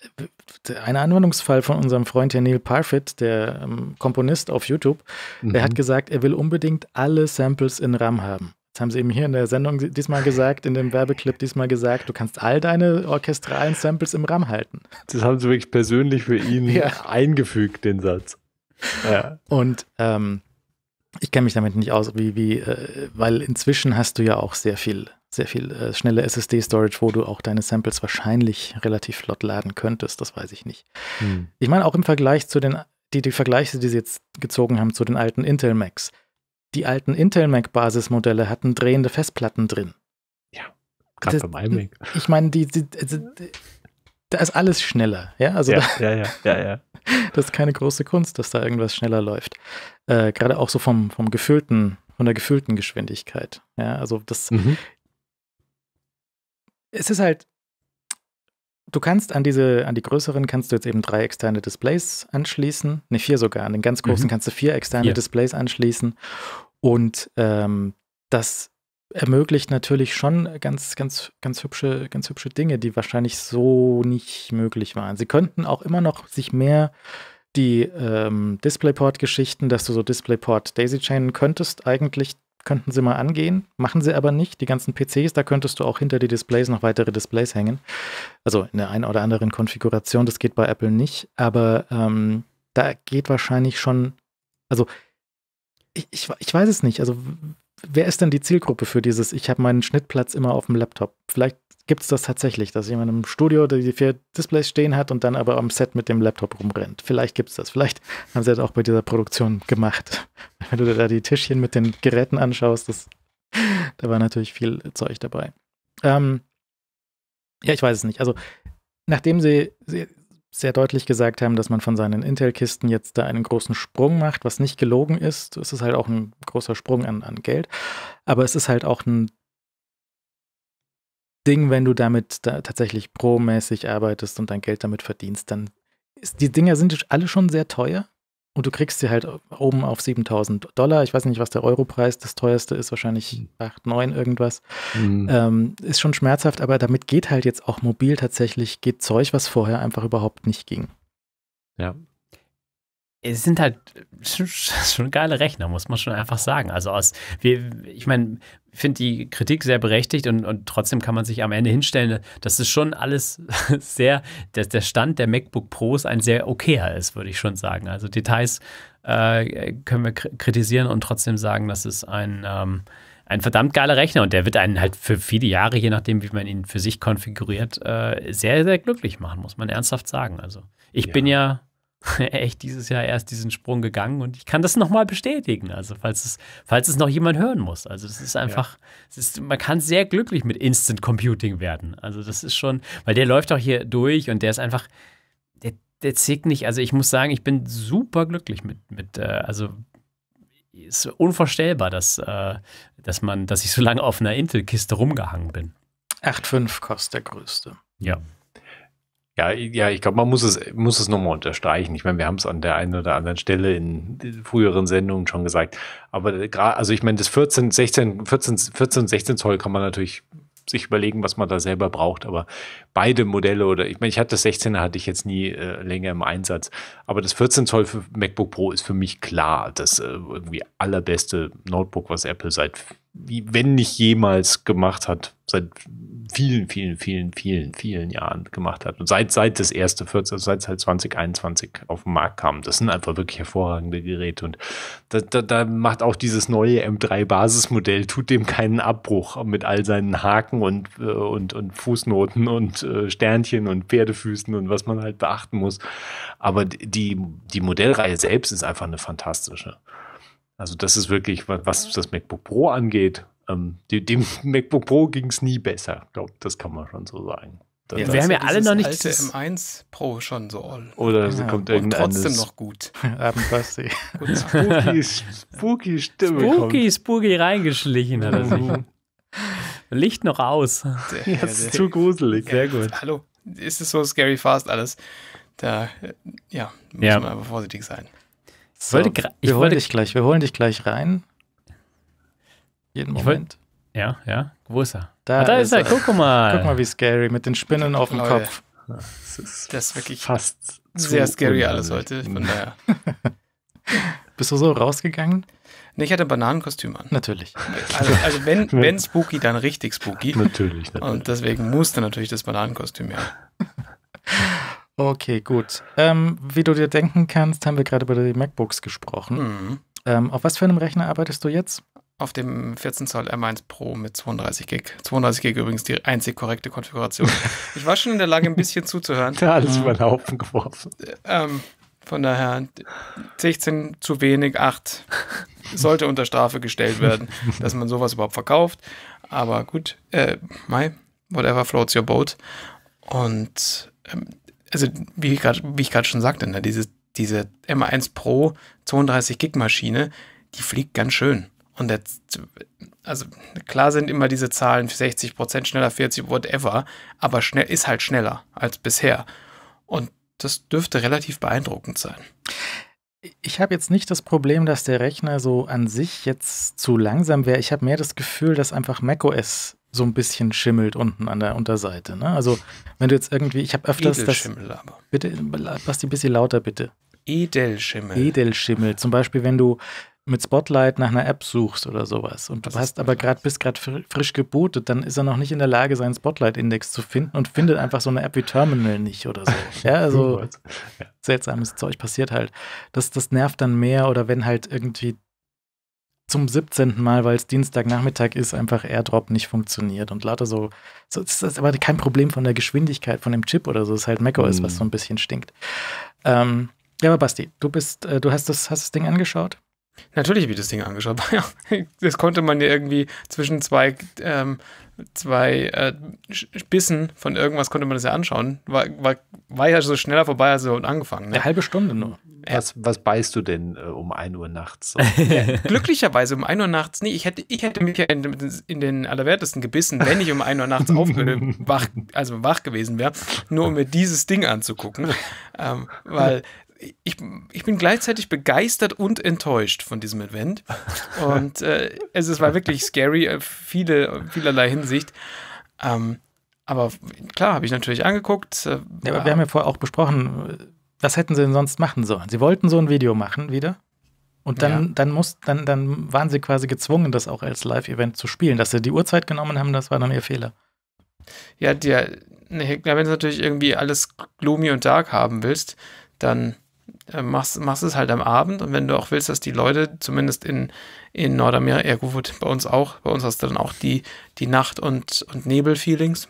äh, ein Anwendungsfall von unserem Freund hier Neil Parfit, der ähm, Komponist auf YouTube, mhm. der hat mhm. gesagt, er will unbedingt alle Samples in RAM haben. Das haben sie eben hier in der Sendung diesmal gesagt, in dem Werbeclip diesmal gesagt, du kannst all deine orchestralen Samples im RAM halten. Das haben sie wirklich persönlich für ihn <laughs> ja. eingefügt, den Satz. Und ähm, ich kenne mich damit nicht aus, wie, wie, äh, weil inzwischen hast du ja auch sehr viel, sehr viel äh, schnelle SSD-Storage, wo du auch deine Samples wahrscheinlich relativ flott laden könntest, das weiß ich nicht. Hm. Ich meine, auch im Vergleich zu den, die, die Vergleiche, die sie jetzt gezogen haben zu den alten Intel Macs. Die alten Intel Mac-Basismodelle hatten drehende Festplatten drin. Ja, gerade beim meinem Ich meine, die, die, die, also, die <laughs> da ist alles schneller. Ja, also ja, da, ja, ja, ja, ja. <laughs> Das ist keine große Kunst, dass da irgendwas schneller läuft. Äh, Gerade auch so vom, vom gefühlten, von der gefüllten Geschwindigkeit. Ja, also das. Mhm. Es ist halt. Du kannst an diese, an die größeren kannst du jetzt eben drei externe Displays anschließen. Ne, vier sogar. An den ganz großen mhm. kannst du vier externe ja. Displays anschließen. Und ähm, das ermöglicht natürlich schon ganz, ganz, ganz hübsche, ganz hübsche Dinge, die wahrscheinlich so nicht möglich waren. Sie könnten auch immer noch sich mehr die ähm, DisplayPort-Geschichten, dass du so DisplayPort Daisy chainen könntest, eigentlich könnten sie mal angehen, machen sie aber nicht. Die ganzen PCs, da könntest du auch hinter die Displays noch weitere Displays hängen. Also in der einen oder anderen Konfiguration, das geht bei Apple nicht, aber ähm, da geht wahrscheinlich schon, also ich, ich, ich weiß es nicht. Also wer ist denn die Zielgruppe für dieses, ich habe meinen Schnittplatz immer auf dem Laptop? Vielleicht gibt es das tatsächlich, dass jemand im Studio die vier Displays stehen hat und dann aber am Set mit dem Laptop rumrennt. Vielleicht gibt es das. Vielleicht <laughs> haben sie das auch bei dieser Produktion gemacht. <laughs> Wenn du da die Tischchen mit den Geräten anschaust, das, <laughs> da war natürlich viel Zeug dabei. Ähm, ja, ich weiß es nicht. Also, nachdem sie, sie sehr deutlich gesagt haben, dass man von seinen Intel-Kisten jetzt da einen großen Sprung macht, was nicht gelogen ist. Es ist halt auch ein großer Sprung an, an Geld, aber es ist halt auch ein Ding, wenn du damit da tatsächlich pro-mäßig arbeitest und dein Geld damit verdienst, dann ist, die Dinger sind alle schon sehr teuer. Und du kriegst sie halt oben auf 7000 Dollar. Ich weiß nicht, was der Europreis, das teuerste ist, wahrscheinlich 8, 9 irgendwas. Mhm. Ähm, ist schon schmerzhaft, aber damit geht halt jetzt auch mobil tatsächlich, geht Zeug, was vorher einfach überhaupt nicht ging. Ja, es sind halt <laughs> schon geile Rechner, muss man schon einfach sagen. Also aus, wir, ich meine, finde die Kritik sehr berechtigt und, und trotzdem kann man sich am Ende hinstellen, dass es schon alles <laughs> sehr, dass der Stand der MacBook Pros ein sehr okayer ist, würde ich schon sagen. Also Details äh, können wir kritisieren und trotzdem sagen, dass es ein ähm, ein verdammt geiler Rechner und der wird einen halt für viele Jahre, je nachdem, wie man ihn für sich konfiguriert, äh, sehr, sehr glücklich machen, muss man ernsthaft sagen. Also ich ja. bin ja <laughs> echt dieses Jahr erst diesen Sprung gegangen und ich kann das nochmal bestätigen. Also falls es, falls es noch jemand hören muss. Also es ist einfach, ja. ist, man kann sehr glücklich mit Instant Computing werden. Also das ist schon, weil der läuft auch hier durch und der ist einfach, der, der zickt nicht. Also ich muss sagen, ich bin super glücklich mit, mit äh, also ist unvorstellbar, dass, äh, dass man, dass ich so lange auf einer Intel-Kiste rumgehangen bin. 8,5 kostet der größte. Ja. Ja, ja, ich glaube, man muss es, muss es nochmal unterstreichen. Ich meine, wir haben es an der einen oder anderen Stelle in früheren Sendungen schon gesagt. Aber äh, gerade, also ich meine, das 14, 16, 14, 14, 16 Zoll kann man natürlich sich überlegen, was man da selber braucht. Aber beide Modelle oder ich meine, ich hatte das 16er hatte ich jetzt nie äh, länger im Einsatz. Aber das 14 Zoll für MacBook Pro ist für mich klar, das äh, irgendwie allerbeste Notebook, was Apple seit wie wenn nicht jemals gemacht hat, seit vielen, vielen, vielen, vielen, vielen Jahren gemacht hat. Und seit, seit das erste 14, also seit halt 2021 auf den Markt kam. Das sind einfach wirklich hervorragende Geräte. Und da, da, da macht auch dieses neue M3-Basismodell, tut dem keinen Abbruch mit all seinen Haken und, äh, und, und Fußnoten und äh, Sternchen und Pferdefüßen und was man halt beachten muss. Aber die, die Modellreihe selbst ist einfach eine fantastische. Also das ist wirklich, was das MacBook Pro angeht, ähm, dem, <laughs> MacBook Pro ging es nie besser. Ich glaube, das kann man schon so sagen. ja, wir haben ja alle noch nicht alte M1 Pro schon so all. Oder ja, kommt Und trotzdem noch gut. <laughs> Und spooky, spooky Stimme Spooky, kommt. spooky reingeschlichen hat er mhm. Licht noch aus. Der, ja, <laughs> das ist zu gruselig, sehr gut. Hallo, ist es so scary fast alles? Da, äh, ja, muss ja. man aber vorsichtig sein. So, wollte ich wir holen dich gleich, wir holen dich gleich rein. Jeden Moment. Wollt, ja, ja. Wo ist er? Da, ah, da ist, er. ist, er. guck mal. Guck mal, wie scary, mit den Spinnen auf dem oh, Kopf. Das, ist das ist wirklich fast sehr scary alles heute. Von daher. <laughs> Bist du so rausgegangen? Nee, ich hatte ein Bananenkostüm an. Natürlich. Also, also wenn, <laughs> wenn spooky, dann richtig spooky. Natürlich, natürlich. Und deswegen musste natürlich das Bananenkostüm, ja. <laughs> Okay, gut. Ähm, wie du dir denken kannst, haben wir gerade über die MacBooks gesprochen. Mhm. Ähm, auf was für einem Rechner arbeitest du jetzt? Auf dem 14 Zoll M1 Pro mit 32 Gig. 32 Gig übrigens die einzig korrekte Konfiguration. <laughs> ich war schon in der Lage, ein bisschen zuzuhören. <laughs> Da alles mhm. über den Haufen geworfen. Ähm, von daher 16 zu wenig, 8 sollte unter Strafe gestellt werden, <laughs> dass man sowas überhaupt verkauft. Aber gut, äh, my, whatever floats your boat. Und ähm, also wie ich gerade schon sagte, ne, diese, diese M1 Pro 32 Gig Maschine, die fliegt ganz schön. Und jetzt, also klar sind immer diese Zahlen 60% schneller, 40, whatever, aber schnell ist halt schneller als bisher. Und das dürfte relativ beeindruckend sein. Ich habe jetzt nicht das Problem, dass der Rechner so an sich jetzt zu langsam wäre. Ich habe mehr das Gefühl, dass einfach macOS so ein bisschen schimmelt unten an der Unterseite. Ne? Also wenn du jetzt irgendwie, ich habe öfters das. Aber. Bitte, Basti, ein bisschen lauter bitte. Edelschimmel. Edelschimmel. Zum Beispiel, wenn du mit Spotlight nach einer App suchst oder sowas und das du hast aber gerade bis gerade frisch gebootet, dann ist er noch nicht in der Lage, seinen Spotlight-Index zu finden und findet einfach so eine App wie Terminal nicht oder so. <laughs> Ja, also seltsames Zeug passiert halt. Das, das nervt dann mehr oder wenn halt irgendwie zum 17. Mal, weil es Dienstagnachmittag ist, einfach AirDrop nicht funktioniert und lauter so. so das ist aber kein Problem von der Geschwindigkeit von dem Chip oder so. Es ist halt macOS, mhm. was so ein bisschen stinkt. Ähm, ja, aber Basti, du bist, äh, du hast das, hast das Ding angeschaut? Natürlich habe ich das Ding angeschaut. <laughs> das konnte man ja irgendwie zwischen zwei, ähm, zwei äh, Bissen von irgendwas konnte man das ja anschauen. War, war, war ja so schneller vorbei als wir angefangen. Ne? Eine halbe Stunde nur. Was, was beißt du denn äh, um 1 Uhr nachts? So? <laughs> Ja, glücklicherweise um 1 Uhr nachts nie. Ich hätte, ich hätte mich ja in, in den Allerwertesten gebissen, wenn ich um 1 Uhr nachts <laughs> aufwach, also wach gewesen wäre, nur um mir dieses Ding anzugucken. Ähm, weil ich, ich bin gleichzeitig begeistert und enttäuscht von diesem Event. Und äh, es, es war wirklich scary, äh, viele, vielerlei Hinsicht. Ähm, aber klar, habe ich natürlich angeguckt. Äh, ja, aber wir haben ja vorher auch besprochen, was hätten sie denn sonst machen sollen? Sie wollten so ein Video machen wieder. Und dann, ja. dann, muss, dann, dann waren sie quasi gezwungen, das auch als Live-Event zu spielen. Dass sie die Uhrzeit genommen haben, das war dann ihr Fehler. Ja, der, ne, wenn du natürlich irgendwie alles gloomy und dark haben willst, dann äh, machst, machst es halt am Abend. Und wenn du auch willst, dass die Leute zumindest in, in Nordamerika, ja gut, bei uns auch, bei uns hast du dann auch die, die Nacht- und, und Nebel-Feelings.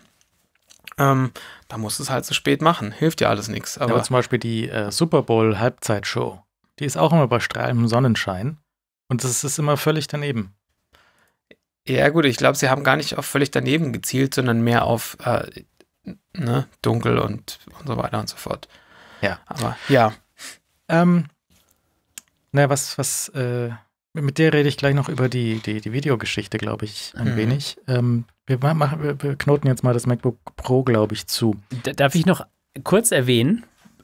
Ähm, da musst du es halt zu spät machen. Hilft ja alles nichts. Aber, ja, aber, zum Beispiel die äh, Super Bowl Halbzeitshow, die ist auch immer bei strahlendem Sonnenschein. Und das ist immer völlig daneben. Ja, gut, ich glaube, sie haben gar nicht auf völlig daneben gezielt, sondern mehr auf äh, ne, dunkel und, und so weiter und so fort. Ja. Aber ja. Ähm, na, was, was, äh, mit der rede ich gleich noch über die, die, die Videogeschichte, glaube ich, ein mhm. wenig. Ähm, wir, machen, wir knoten jetzt mal das MacBook Pro, glaube ich, zu. Darf ich noch kurz erwähnen,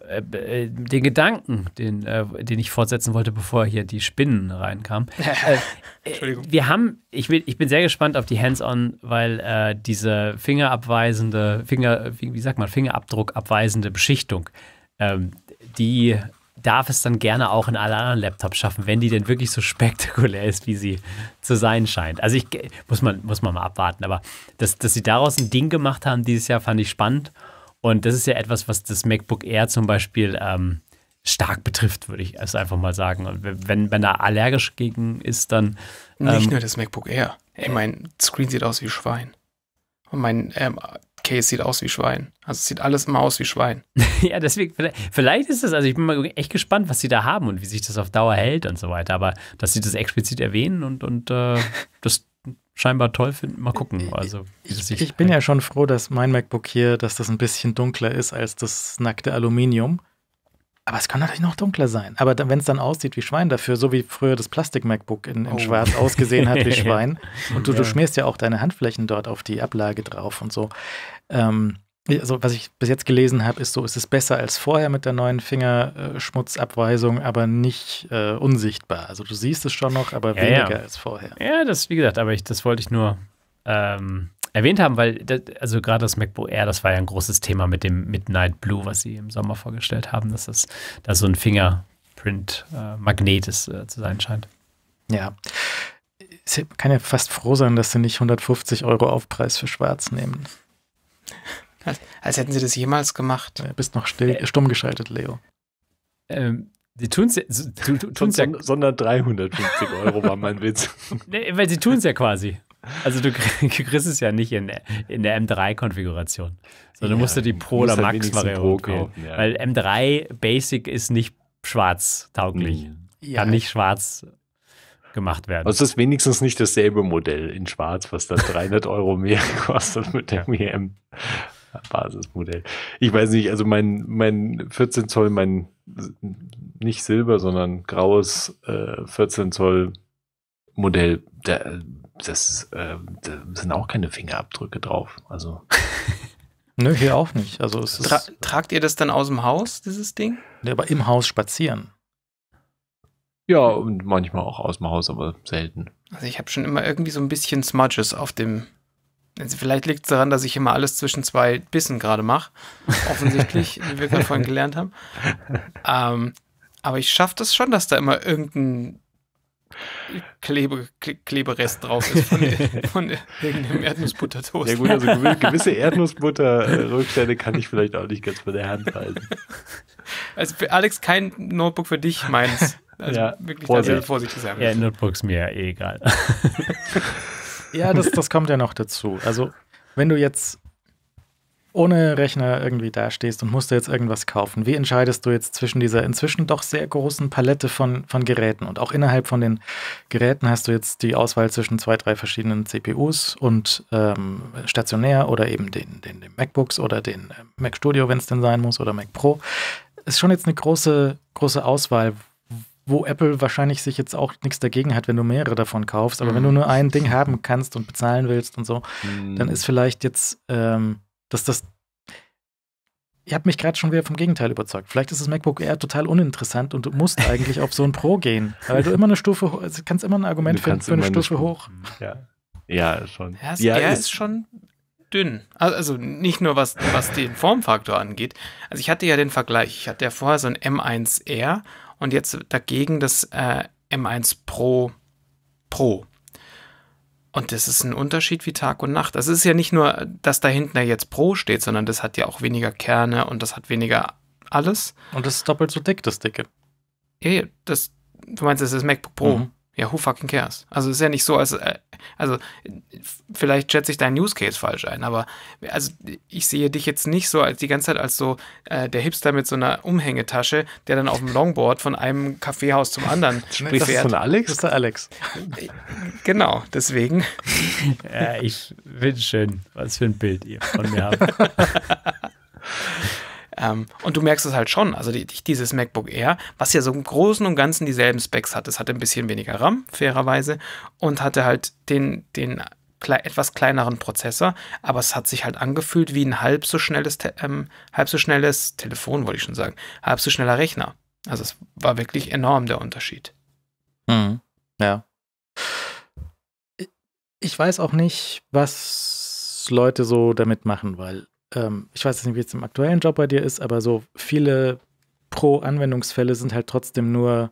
äh, äh, den Gedanken, den, äh, den ich fortsetzen wollte, bevor hier die Spinnen reinkamen. <laughs> Entschuldigung. Wir haben, ich, will, ich bin sehr gespannt auf die Hands-on, weil äh, diese fingerabweisende, Finger, wie sagt man, fingerabdruckabweisende Beschichtung, ähm, die darf es dann gerne auch in alle anderen Laptops schaffen, wenn die denn wirklich so <laughs> spektakulär ist, wie sie zu sein scheint. Also ich muss man, muss man mal abwarten, aber dass, dass sie daraus ein Ding gemacht haben dieses Jahr, fand ich spannend. Und das ist ja etwas, was das MacBook Air zum Beispiel ähm, stark betrifft, würde ich es einfach mal sagen. Und wenn, wenn er allergisch gegen ist, dann. Ähm, Nicht nur das MacBook Air. Ey, äh. mein Screen sieht aus wie Schwein. Und mein ähm, okay, es sieht aus wie Schwein. Also es sieht alles immer aus wie Schwein. <laughs> ja, deswegen, vielleicht, ist es, also ich bin mal echt gespannt, was sie da haben und wie sich das auf Dauer hält und so weiter. Aber dass sie das explizit erwähnen und, und äh, <laughs> das scheinbar toll finden, mal gucken. Also, ich, ich bin ja schon froh, dass mein MacBook hier, dass das ein bisschen dunkler ist als das nackte Aluminium. Aber es kann natürlich noch dunkler sein. Aber wenn es dann aussieht wie Schwein dafür, so wie früher das Plastik-MacBook in, in oh. schwarz ausgesehen hat wie <laughs> Schwein. Und du, ja. du schmierst ja auch deine Handflächen dort auf die Ablage drauf und so. Ähm, also was ich bis jetzt gelesen habe, ist so, es ist besser als vorher mit der neuen Fingerschmutzabweisung, aber nicht äh, unsichtbar. Also du siehst es schon noch, aber ja, weniger ja. als vorher. Ja, das, wie gesagt, aber ich, das wollte ich nur ähm, erwähnt haben, weil das, also gerade das MacBook Air, das war ja ein großes Thema mit dem Midnight Blue, was sie im Sommer vorgestellt haben, dass das da so ein Fingerprint-Magnet äh, ist, äh, zu sein scheint. Ja. Ich kann ja fast froh sein, dass sie nicht 150 Euro Aufpreis für Schwarz nehmen. Als, als hätten sie das jemals gemacht. Du bist noch still, äh, stumm geschaltet, Leo. Ähm, Sie tun es ja, so, ja. Sondern 350 Euro war mein Witz. <laughs> Nee, weil sie tun es ja quasi. Also <laughs> du, kriegst es ja nicht in, in der M3-Konfiguration, sondern ja, musst du die Pro oder halt Max-Variante kaufen. Ja. Weil M3 Basic ist nicht schwarz tauglich. Nee. Kann nicht schwarz gemacht werden. Also es ist wenigstens nicht dasselbe Modell in schwarz, was dann 300 Euro mehr <laughs> kostet mit dem EM. Basismodell. Ich weiß nicht, also mein, mein 14 Zoll, mein nicht Silber, sondern graues äh, 14 Zoll Modell, der, das, äh, da sind auch keine Fingerabdrücke drauf. Also. <laughs> Nö, hier auch nicht. Also Tra äh, tragt ihr das dann aus dem Haus, dieses Ding? Ja, aber im Haus spazieren. Ja, und manchmal auch aus dem Haus, aber selten. Also ich habe schon immer irgendwie so ein bisschen Smudges auf dem. Also vielleicht liegt es daran, dass ich immer alles zwischen zwei Bissen gerade mache. Offensichtlich, <laughs> wie wir gerade vorhin gelernt haben. Ähm, aber ich schaffe das schon, dass da immer irgendein Klebe, Kleberest drauf ist von, <laughs> von irgendeinem Erdnussbuttertoast. Ja gut, also gewisse Erdnussbutterrückstände kann ich vielleicht auch nicht ganz von der Hand halten. Also für Alex kein Notebook für dich, meins. Also ja, wirklich Vorsicht. vorsichtig sein. Ja, Notebooks mir eh egal. <laughs> ja, das, das kommt ja noch dazu. Also wenn du jetzt ohne Rechner irgendwie dastehst und musst du jetzt irgendwas kaufen, wie entscheidest du jetzt zwischen dieser inzwischen doch sehr großen Palette von, von Geräten? Und auch innerhalb von den Geräten hast du jetzt die Auswahl zwischen zwei, drei verschiedenen CPUs und ähm, stationär oder eben den, den, den MacBooks oder den ähm, Mac Studio, wenn es denn sein muss, oder Mac Pro. Ist schon jetzt eine große, große Auswahl, wo Apple wahrscheinlich sich jetzt auch nichts dagegen hat, wenn du mehrere davon kaufst. Aber mhm. wenn du mhm. nur ein Ding haben kannst und bezahlen willst und so, mhm. dann ist vielleicht jetzt ähm, dass das. Ihr habt mich gerade schon wieder vom Gegenteil überzeugt. Vielleicht ist das MacBook Air total uninteressant und du musst <laughs> eigentlich auf so ein Pro gehen. Weil du immer eine Stufe, hoch, also kannst immer ein Argument für, für eine Stufe eine hoch. Mhm. Ja. ja, schon. Ja, ja, Air ist, schon dünn. Also nicht nur was, was den Formfaktor angeht. Also ich hatte ja den Vergleich. Ich hatte ja vorher so ein M1 R und jetzt dagegen das äh, M1 Pro Pro. Und das ist ein Unterschied wie Tag und Nacht. Das also ist ja nicht nur, dass da hinten ja jetzt Pro steht, sondern das hat ja auch weniger Kerne und das hat weniger alles. Und das ist doppelt so dick, das Dicke. Ja, das, du meinst, das ist MacBook Pro. Mhm ja, who fucking cares? Also ist ja nicht so, als äh, also vielleicht schätze ich deinen Use Case falsch ein, aber also ich sehe dich jetzt nicht so als die ganze Zeit als so äh, der Hipster mit so einer Umhängetasche, der dann auf dem Longboard von einem Kaffeehaus zum anderen <laughs> spricht. Das ist von Alex? Das ist der Alex. Äh, genau, deswegen. ja, äh, ich finde schön, was für ein Bild ihr von mir habt. <laughs> Ähm, und du merkst es halt schon, also die, dieses MacBook Air, was ja so im Großen und Ganzen dieselben Specs hat. Es hatte ein bisschen weniger RAM, fairerweise, und hatte halt den, den kle etwas kleineren Prozessor, aber es hat sich halt angefühlt wie ein halb so schnelles, Te ähm, halb so schnelles Telefon, wollte ich schon sagen, halb so schneller Rechner. Also es war wirklich enorm der Unterschied. Mhm. Ja. Ich weiß auch nicht, was Leute so damit machen, weil ähm, ich weiß nicht, wie es im aktuellen Job bei dir ist, aber so viele Pro-Anwendungsfälle sind halt trotzdem nur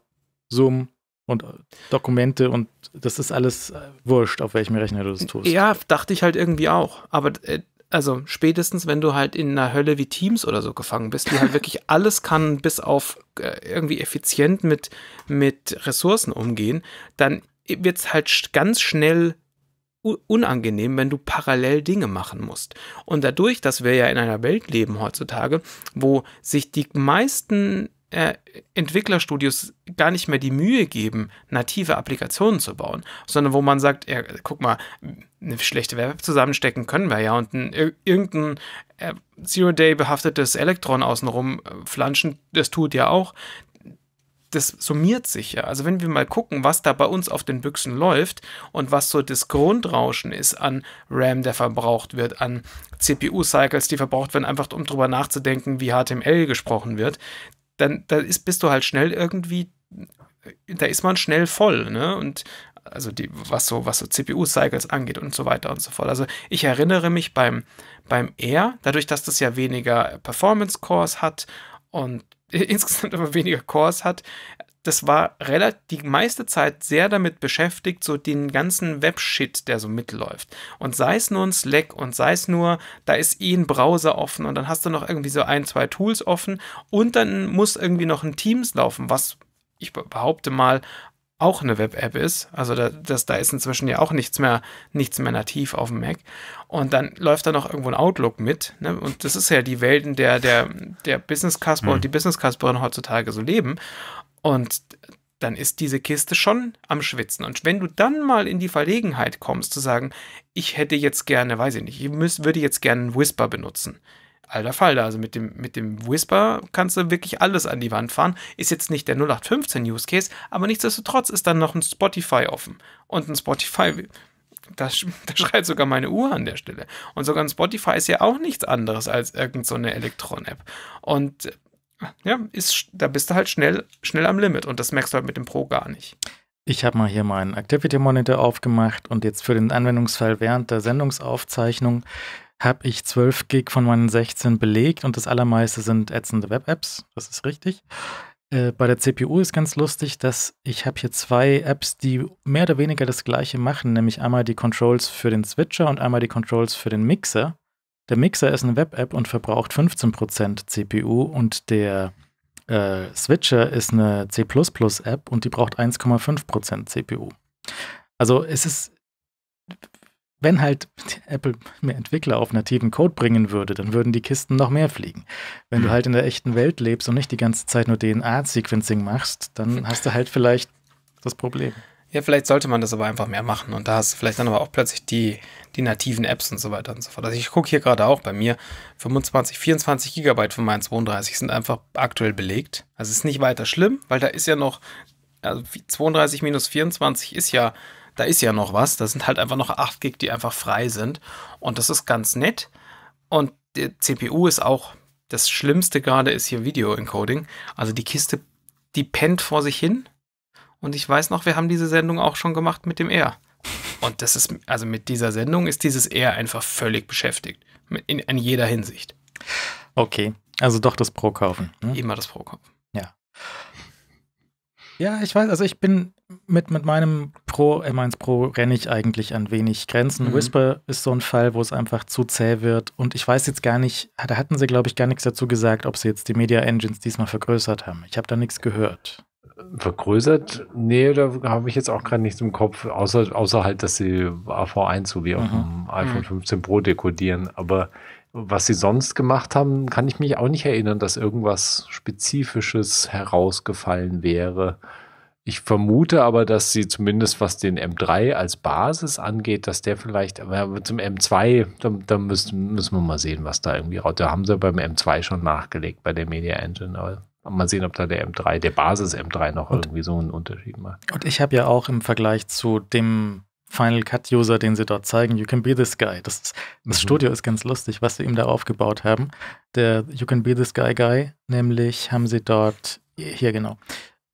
Zoom und äh, Dokumente und das ist alles äh, wurscht, auf welchem Rechner du das tust. Ja, dachte ich halt irgendwie auch. Aber äh, also spätestens, wenn du halt in einer Hölle wie Teams oder so gefangen bist, die halt wirklich <laughs> alles kann, bis auf äh, irgendwie effizient mit, mit Ressourcen umgehen, dann wird es halt ganz schnell unangenehm, wenn du parallel Dinge machen musst. Und dadurch, dass wir ja in einer Welt leben heutzutage, wo sich die meisten äh, Entwicklerstudios gar nicht mehr die Mühe geben, native Applikationen zu bauen, sondern wo man sagt, ja, guck mal, eine schlechte Web zusammenstecken können wir ja und ein, irgendein äh, Zero-Day behaftetes Elektron außenrum äh, flanschen, das tut ja auch das summiert sich ja. Also wenn wir mal gucken, was da bei uns auf den Büchsen läuft und was so das Grundrauschen ist an RAM, der verbraucht wird, an CPU-Cycles, die verbraucht werden, einfach um drüber nachzudenken, wie HTML gesprochen wird, dann da ist, bist du halt schnell irgendwie, da ist man schnell voll, ne? Und also die, was so, was so CPU-Cycles angeht und so weiter und so fort. Also ich erinnere mich beim, beim R, dadurch, dass das ja weniger Performance-Cores hat und <laughs> insgesamt aber weniger Cores hat, das war relativ die meiste Zeit sehr damit beschäftigt, so den ganzen Webshit, der so mitläuft. Und sei es nur ein Slack und sei es nur, da ist eh ein Browser offen und dann hast du noch irgendwie so ein, zwei Tools offen und dann muss irgendwie noch ein Teams laufen, was ich behaupte mal auch eine Web-App ist. Also da, das, da ist inzwischen ja auch nichts mehr, nichts mehr nativ auf dem Mac. Und dann läuft da noch irgendwo ein Outlook mit. Ne? Und das ist ja die Welten der, der, der Business-Casper mhm. und die Business-Casperin heutzutage so leben. Und dann ist diese Kiste schon am Schwitzen. Und wenn du dann mal in die Verlegenheit kommst, zu sagen, ich hätte jetzt gerne, weiß ich nicht, ich müß, würde jetzt gerne einen Whisper benutzen alter Falter. Also mit dem, mit dem Whisper kannst du wirklich alles an die Wand fahren. Ist jetzt nicht der 0815 Use Case, aber nichtsdestotrotz ist dann noch ein Spotify offen. Und ein Spotify, da, <laughs> da schreit sogar meine Uhr an der Stelle. Und sogar ein Spotify ist ja auch nichts anderes als irgendeine so Elektron-App. Und ja, ist, da bist du halt schnell, schnell am Limit. Und das merkst du halt mit dem Pro gar nicht. Ich habe mal hier meinen Activity Monitor aufgemacht und jetzt für den Anwendungsfall während der Sendungsaufzeichnung habe ich 12 Gig von meinen 16 belegt und das allermeiste sind ätzende Web-Apps. Das ist richtig. Äh, bei der CPU ist ganz lustig, dass ich habe hier zwei Apps, die mehr oder weniger das gleiche machen, nämlich einmal die Controls für den Switcher und einmal die Controls für den Mixer. Der Mixer ist eine Web-App und verbraucht 15% CPU und der äh, Switcher ist eine C++-App und die braucht 1,5% CPU. Also es ist wenn halt Apple mehr Entwickler auf nativen Code bringen würde, dann würden die Kisten noch mehr fliegen. Wenn du hm. halt in der echten Welt lebst und nicht die ganze Zeit nur DNA-Sequencing machst, dann hm. hast du halt vielleicht das Problem. Ja, vielleicht sollte man das aber einfach mehr machen und da hast du vielleicht dann aber auch plötzlich die, die nativen Apps und so weiter und so fort. Also ich gucke hier gerade auch bei mir, 25, 24 Gigabyte von meinen 32 sind einfach aktuell belegt. Also es ist nicht weiter schlimm, weil da ist ja noch, also 32 minus 24 ist ja da ist ja noch was. Da sind halt einfach noch 8 Gig, die einfach frei sind. Und das ist ganz nett. Und die CPU ist auch das Schlimmste gerade ist hier Video-Encoding. Also die Kiste, die pennt vor sich hin. Und ich weiß noch, wir haben diese Sendung auch schon gemacht mit dem R. Und das ist, also mit dieser Sendung ist dieses R einfach völlig beschäftigt. In, in jeder Hinsicht. Okay, also doch das Pro kaufen. Ne? Immer das Pro kaufen. Ja. Ja, ich weiß, also ich bin mit, mit meinem Pro, äh, M1 Pro renne ich eigentlich an wenig Grenzen. Mhm. Whisper ist so ein Fall, wo es einfach zu zäh wird. Und ich weiß jetzt gar nicht, da hatten sie, glaube ich, gar nichts dazu gesagt, ob sie jetzt die Media Engines diesmal vergrößert haben. Ich habe da nichts gehört. Vergrößert? Nee, da habe ich jetzt auch gerade nichts im Kopf, außer, außer halt, dass sie AV1 so wie mhm. auf dem iPhone 15 mhm. Pro dekodieren. Aber was sie sonst gemacht haben, kann ich mich auch nicht erinnern, dass irgendwas Spezifisches herausgefallen wäre. Ich vermute aber, dass sie zumindest was den M3 als Basis angeht, dass der vielleicht, aber zum M2, da, da müssen, müssen wir mal sehen, was da irgendwie raus. Da haben sie beim M2 schon nachgelegt bei der Media Engine. Aber mal sehen, ob da der M3, der Basis M3 noch und, irgendwie so einen Unterschied macht. Und ich habe ja auch im Vergleich zu dem Final Cut-User, den sie dort zeigen, You Can Be This Guy. Das, das mhm. Studio ist ganz lustig, was sie ihm da aufgebaut haben. Der You Can Be This Guy Guy, nämlich haben sie dort, hier genau,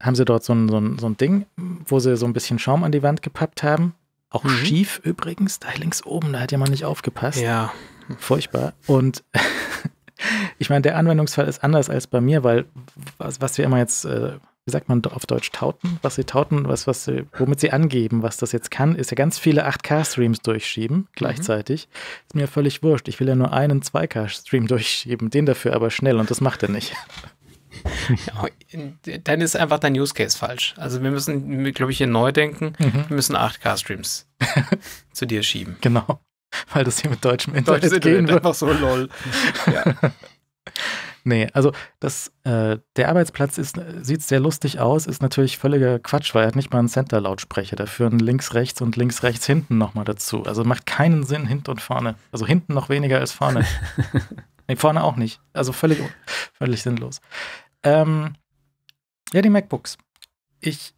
haben sie dort so ein, so ein, so ein Ding, wo sie so ein bisschen Schaum an die Wand gepappt haben. Auch mhm. schief übrigens, da links oben, da hat jemand nicht aufgepasst. Ja. Furchtbar. Und <laughs> ich meine, der Anwendungsfall ist anders als bei mir, weil was, was wir immer jetzt. Äh, wie sagt man auf Deutsch, tauten, was sie tauten, was, was sie, womit sie angeben, was das jetzt kann, ist ja ganz viele 8K-Streams durchschieben gleichzeitig. Mhm. Ist mir völlig wurscht. Ich will ja nur einen 2K-Stream durchschieben, den dafür aber schnell und das macht er nicht. Dann ist einfach dein Use Case falsch. Also wir müssen, glaube ich, hier neu denken. Mhm. Wir müssen 8K-Streams <laughs> zu dir schieben. Genau, weil das hier mit deutschem Internet Deutsches gehen Internet wird. einfach so lol. ja. <laughs> Nee, also das, äh, der Arbeitsplatz ist, sieht sehr lustig aus, ist natürlich völliger Quatsch, weil er hat nicht mal einen Center-Lautsprecher. Dafür ein links, rechts und links, rechts, hinten nochmal dazu. Also macht keinen Sinn, hinten und vorne. Also hinten noch weniger als vorne. <laughs> nee, vorne auch nicht. Also völlig, völlig sinnlos. Ähm, ja, die MacBooks. Ich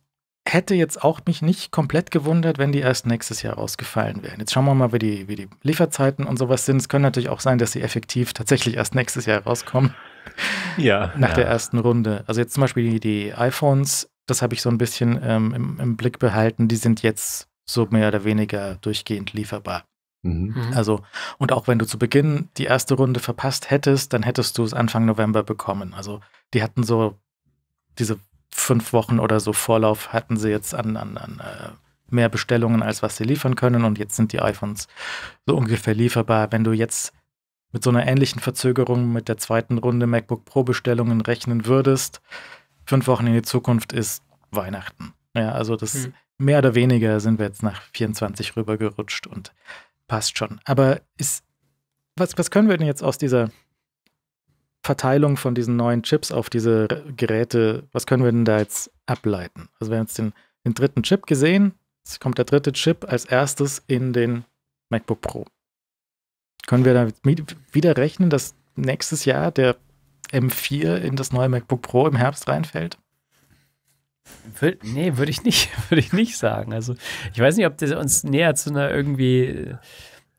hätte jetzt auch mich nicht komplett gewundert, wenn die erst nächstes Jahr rausgefallen wären. Jetzt schauen wir mal, wie die, wie die Lieferzeiten und sowas sind. Es können natürlich auch sein, dass sie effektiv tatsächlich erst nächstes Jahr rauskommen ja. Nach ja. der ersten Runde. Also jetzt zum Beispiel die, die iPhones, das habe ich so ein bisschen ähm, im, im, Blick behalten, die sind jetzt so mehr oder weniger durchgehend lieferbar. Mhm. mhm. Also, und auch wenn du zu Beginn die erste Runde verpasst hättest, dann hättest du es Anfang November bekommen. Also, die hatten so diese fünf Wochen oder so Vorlauf, hatten sie jetzt an, an, an äh, mehr Bestellungen, als was sie liefern können. Und jetzt sind die iPhones so ungefähr lieferbar. Wenn du jetzt mit so einer ähnlichen Verzögerung mit der zweiten Runde MacBook Pro Bestellungen rechnen würdest, fünf Wochen in die Zukunft ist Weihnachten. Ja, also das hm. mehr oder weniger sind wir jetzt nach 24 rübergerutscht und passt schon. Aber ist, was, was können wir denn jetzt aus dieser Verteilung von diesen neuen Chips auf diese Geräte, was können wir denn da jetzt ableiten? Also wir haben jetzt den, den dritten Chip gesehen, es kommt der dritte Chip als erstes in den MacBook Pro können wir damit wieder rechnen, dass nächstes Jahr der M4 in das neue MacBook Pro im Herbst reinfällt? nee, würde ich nicht, <laughs> würde ich nicht sagen. Also ich weiß nicht, ob das uns näher zu einer irgendwie äh,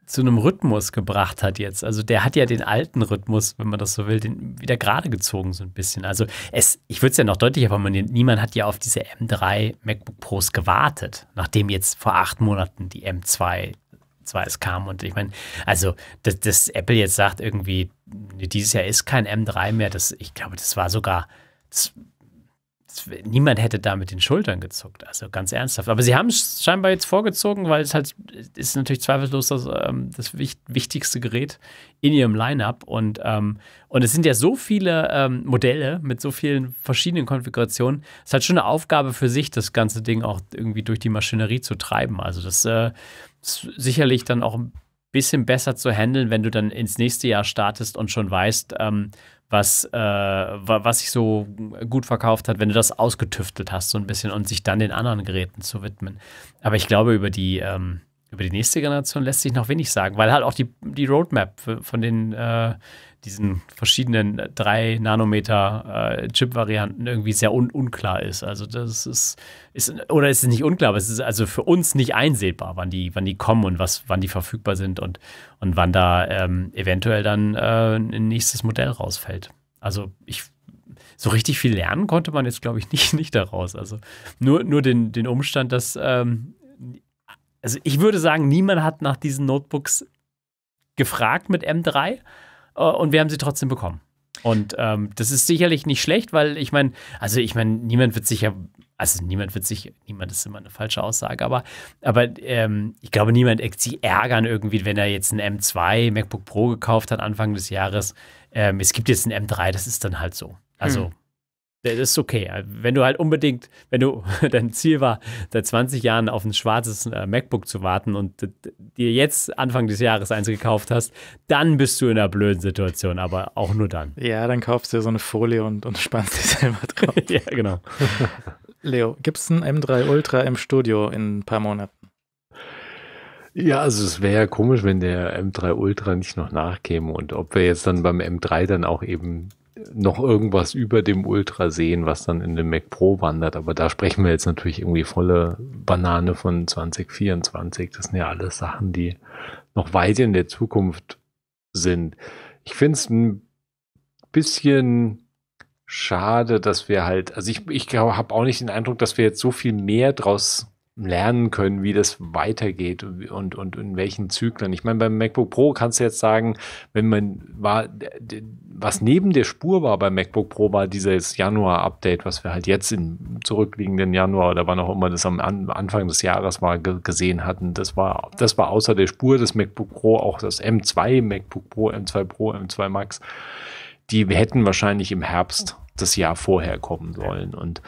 zu einem Rhythmus gebracht hat jetzt. Also der hat ja den alten Rhythmus, wenn man das so will, den wieder gerade gezogen so ein bisschen. Also es, ich würde es ja noch deutlicher formulieren, niemand hat ja auf diese M3 MacBook Pros gewartet, nachdem jetzt vor acht Monaten die M2 s 2 kam. Und ich meine, also, dass, dass Apple jetzt sagt, irgendwie, dieses Jahr ist kein M3 mehr, das, ich glaube, das war sogar. Das, niemand hätte da mit den Schultern gezuckt, also ganz ernsthaft. Aber sie haben es scheinbar jetzt vorgezogen, weil es halt ist natürlich zweifellos das, ähm, das wichtigste Gerät in ihrem Lineup und ähm, und es sind ja so viele ähm, Modelle mit so vielen verschiedenen Konfigurationen. Es ist halt schon eine Aufgabe für sich, das ganze Ding auch irgendwie durch die Maschinerie zu treiben. Also das äh, sicherlich dann auch ein bisschen besser zu handeln, wenn du dann ins nächste Jahr startest und schon weißt, ähm, was, äh, was sich so gut verkauft hat, wenn du das ausgetüftelt hast, so ein bisschen und sich dann den anderen Geräten zu widmen. Aber ich glaube, über die, ähm, über die nächste Generation lässt sich noch wenig sagen, weil halt auch die, die Roadmap von den äh, diesen verschiedenen 3-Nanometer-Chip-Varianten äh, irgendwie sehr un unklar ist. Also das ist, ist oder ist es nicht unklar, aber es ist also für uns nicht einsehbar, wann die, wann die kommen und was, wann die verfügbar sind und, und wann da ähm, eventuell dann äh, ein nächstes Modell rausfällt. Also ich so richtig viel lernen konnte man jetzt, glaube ich, <laughs> nicht, nicht daraus. Also nur, nur den, den Umstand, dass, ähm, also ich würde sagen, niemand hat nach diesen Notebooks gefragt mit M3 äh, und wir haben sie trotzdem bekommen. Und ähm, das ist sicherlich nicht schlecht, weil ich meine, also ich meine, niemand wird sicher, also niemand wird sich, niemand ist immer eine falsche Aussage, aber, aber ähm, ich glaube, niemand sich ärgern irgendwie, wenn er jetzt ein M2 MacBook Pro gekauft hat Anfang des Jahres. Ähm, es gibt jetzt ein M3, das ist dann halt so. Also hm das ist okay. Wenn du halt unbedingt, wenn du <laughs> dein Ziel war, seit 20 Jahren auf ein schwarzes äh, MacBook zu warten und dir jetzt Anfang des Jahres eins gekauft hast, dann bist du in einer blöden Situation, aber auch nur dann. Ja, dann kaufst du so eine Folie und, und spannst dich <laughs> selber drauf. <laughs> ja, genau. Leo, gibt es ein M3 Ultra im Studio in ein paar Monaten? Ja, also es wäre ja komisch, wenn der M3 Ultra nicht noch nachkäme und ob wir jetzt dann beim M3 dann auch eben noch irgendwas über dem Ultra sehen, was dann in den Mac Pro wandert. Aber da sprechen wir jetzt natürlich irgendwie volle Banane von 2024. Das sind ja alles Sachen, die noch weit in der Zukunft sind. Ich finde es ein bisschen schade, dass wir halt, also ich, ich habe auch nicht den Eindruck, dass wir jetzt so viel mehr draus lernen können, wie das weitergeht und, und, in welchen Zyklen. Ich meine, beim MacBook Pro kannst du jetzt sagen, wenn man war, was neben der Spur war beim MacBook Pro, war dieses Januar-Update, was wir halt jetzt im zurückliegenden Januar oder wann auch immer das am Anfang des Jahres mal gesehen hatten. Das war, das war außer der Spur des MacBook Pro auch das M2 MacBook Pro, M2 Pro, M2 Max. Die hätten wahrscheinlich im Herbst das Jahr vorher kommen sollen. Und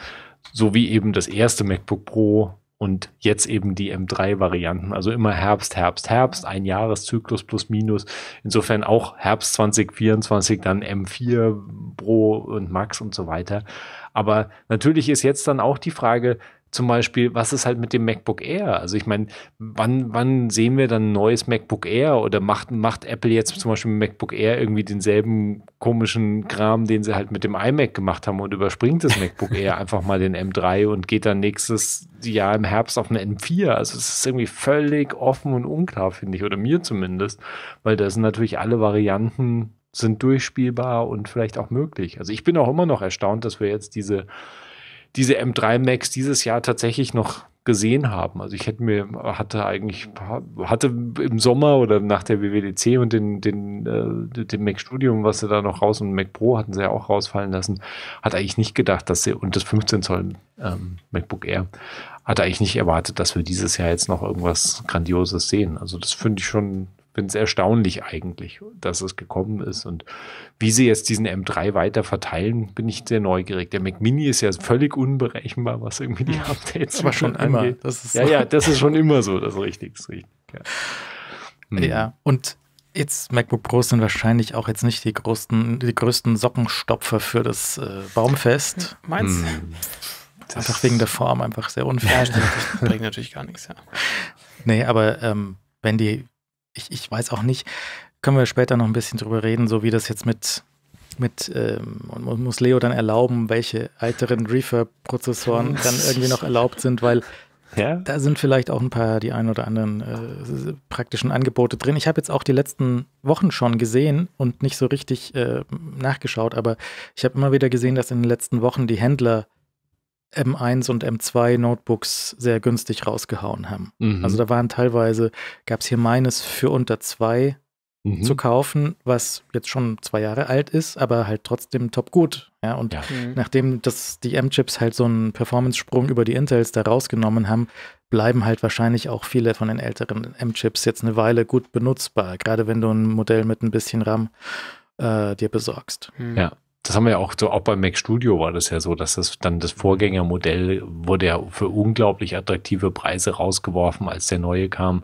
so wie eben das erste MacBook Pro und jetzt eben die M3-Varianten. Also immer Herbst, Herbst, Herbst, ein Jahreszyklus plus minus. Insofern auch Herbst 2024, dann M4 Pro und Max und so weiter. Aber natürlich ist jetzt dann auch die Frage, zum Beispiel, was ist halt mit dem MacBook Air? Also ich meine, wann, wann sehen wir dann ein neues MacBook Air? Oder macht, macht Apple jetzt zum Beispiel mit MacBook Air irgendwie denselben komischen Kram, den sie halt mit dem iMac gemacht haben und überspringt das MacBook Air <laughs> einfach mal den M3 und geht dann nächstes Jahr im Herbst auf einen M4? Also es ist irgendwie völlig offen und unklar, finde ich, oder mir zumindest, weil da sind natürlich alle Varianten sind durchspielbar und vielleicht auch möglich. Also ich bin auch immer noch erstaunt, dass wir jetzt diese diese M3 Max dieses Jahr tatsächlich noch gesehen haben. Also ich hätte mir, hatte eigentlich, hatte im Sommer oder nach der WWDC und den, den, äh, dem Mac Studium, was sie da noch raus und Mac Pro hatten sie ja auch rausfallen lassen, hat eigentlich nicht gedacht, dass sie, und das 15 Zoll ähm, MacBook Air, hat eigentlich nicht erwartet, dass wir dieses Jahr jetzt noch irgendwas Grandioses sehen. Also das finde ich schon, finde es erstaunlich eigentlich, dass es gekommen ist. Und wie sie jetzt diesen M3 weiter verteilen, bin ich sehr neugierig. Der Mac Mini ist ja völlig unberechenbar, was irgendwie die Updates Aber schon angeht. Immer. ja, ja, <laughs> das ist schon immer so, das ist richtig. Das ist richtig. Ja. Hm. ja, und jetzt MacBook Pros sind wahrscheinlich auch jetzt nicht die größten, die größten Sockenstopfer für das äh, Baumfest. Meinst du? Hm. hm. Einfach wegen der Form einfach sehr unfair. Ja, das bringt natürlich gar nichts, ja. Nee, aber ähm, wenn die ich, ich weiß auch nicht, können wir später noch ein bisschen drüber reden, so wie das jetzt mit mit, ähm, muss Leo dann erlauben, welche älteren Reverb-Prozessoren <laughs> dann irgendwie noch erlaubt sind, weil ja? da sind vielleicht auch ein paar die ein oder anderen äh, praktischen Angebote drin. Ich habe jetzt auch die letzten Wochen schon gesehen und nicht so richtig äh, nachgeschaut, aber ich habe immer wieder gesehen, dass in den letzten Wochen die Händler M1 und M2 Notebooks sehr günstig rausgehauen haben. Mhm. Also da waren teilweise, gab es hier meines für unter zwei mhm. zu kaufen, was jetzt schon zwei Jahre alt ist, aber halt trotzdem top gut. Ja, und ja. Mhm. nachdem das, die M-Chips halt so einen Performance-Sprung über die Intels da rausgenommen haben, bleiben halt wahrscheinlich auch viele von den älteren M-Chips jetzt eine Weile gut benutzbar, gerade wenn du ein Modell mit ein bisschen RAM äh, dir besorgst. Mhm. Ja das haben wir ja auch so, auch beim Mac Studio war das ja so, dass das dann das Vorgängermodell wurde ja für unglaublich attraktive Preise rausgeworfen, als der neue kam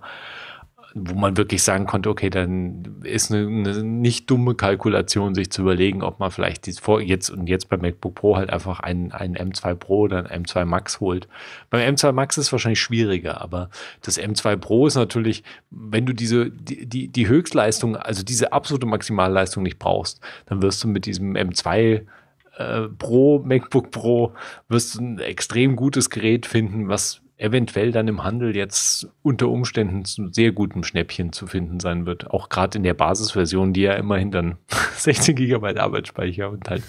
wo man wirklich sagen konnte, okay, dann ist eine, eine nicht dumme Kalkulation, sich zu überlegen, ob man vielleicht dies vor, jetzt und jetzt bei MacBook Pro halt einfach einen, einen M2 Pro oder einen M2 Max holt. Beim M2 Max ist es wahrscheinlich schwieriger, aber das M2 Pro ist natürlich, wenn du diese, die, die, die Höchstleistung, also diese absolute Maximalleistung nicht brauchst, dann wirst du mit diesem M2 äh, Pro, MacBook Pro, wirst du ein extrem gutes Gerät finden, was eventuell dann im Handel jetzt unter Umständen zu sehr gutem Schnäppchen zu finden sein wird. Auch gerade in der Basisversion, die ja immerhin dann 16 <laughs> GB Arbeitsspeicher und halt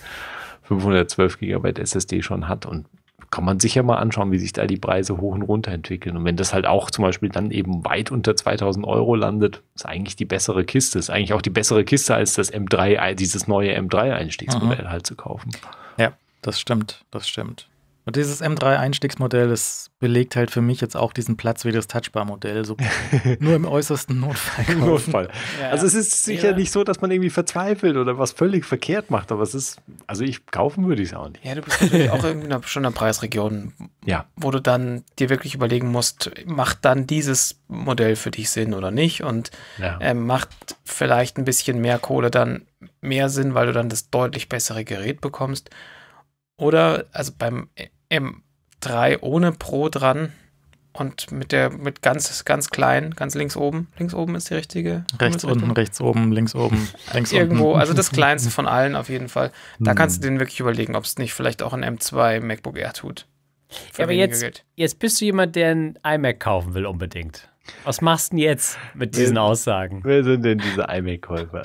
512 GB SSD schon hat. Und kann man sich ja mal anschauen, wie sich da die Preise hoch und runter entwickeln. Und wenn das halt auch zum Beispiel dann eben weit unter 2000 Euro landet, ist eigentlich die bessere Kiste. Ist eigentlich auch die bessere Kiste als das M3, dieses neue M3-Einstiegsmodell mhm. halt zu kaufen. Ja, das stimmt, das stimmt. Und dieses M3-Einstiegsmodell, das belegt halt für mich jetzt auch diesen Platz wie das Touchbar-Modell. So <laughs> nur im äußersten Notfall. Kaufen. Notfall. Ja. Also es ist sicher ja. nicht so, dass man irgendwie verzweifelt oder was völlig verkehrt macht, aber es ist, also ich kaufen würde ich es auch nicht. Ja, du bist natürlich auch irgendwie schon in einer Preisregion, ja. wo du dann dir wirklich überlegen musst, macht dann dieses Modell für dich Sinn oder nicht? Und ja. äh, macht vielleicht ein bisschen mehr Kohle dann mehr Sinn, weil du dann das deutlich bessere Gerät bekommst. Oder, also beim M3 ohne Pro dran und mit der mit ganz ganz klein, ganz links oben. Links oben ist die richtige. Rechts unten, rechts oben, links oben, <laughs> links Irgendwo, unten. also das kleinste von allen auf jeden Fall. Da hm. kannst du den wirklich überlegen, ob es nicht vielleicht auch ein M2 MacBook Air tut. Ja, aber jetzt, Geld. jetzt bist du jemand, der ein iMac kaufen will unbedingt. Was machst du denn jetzt mit diesen wer, Aussagen? Wer sind denn diese iMac-Käufer?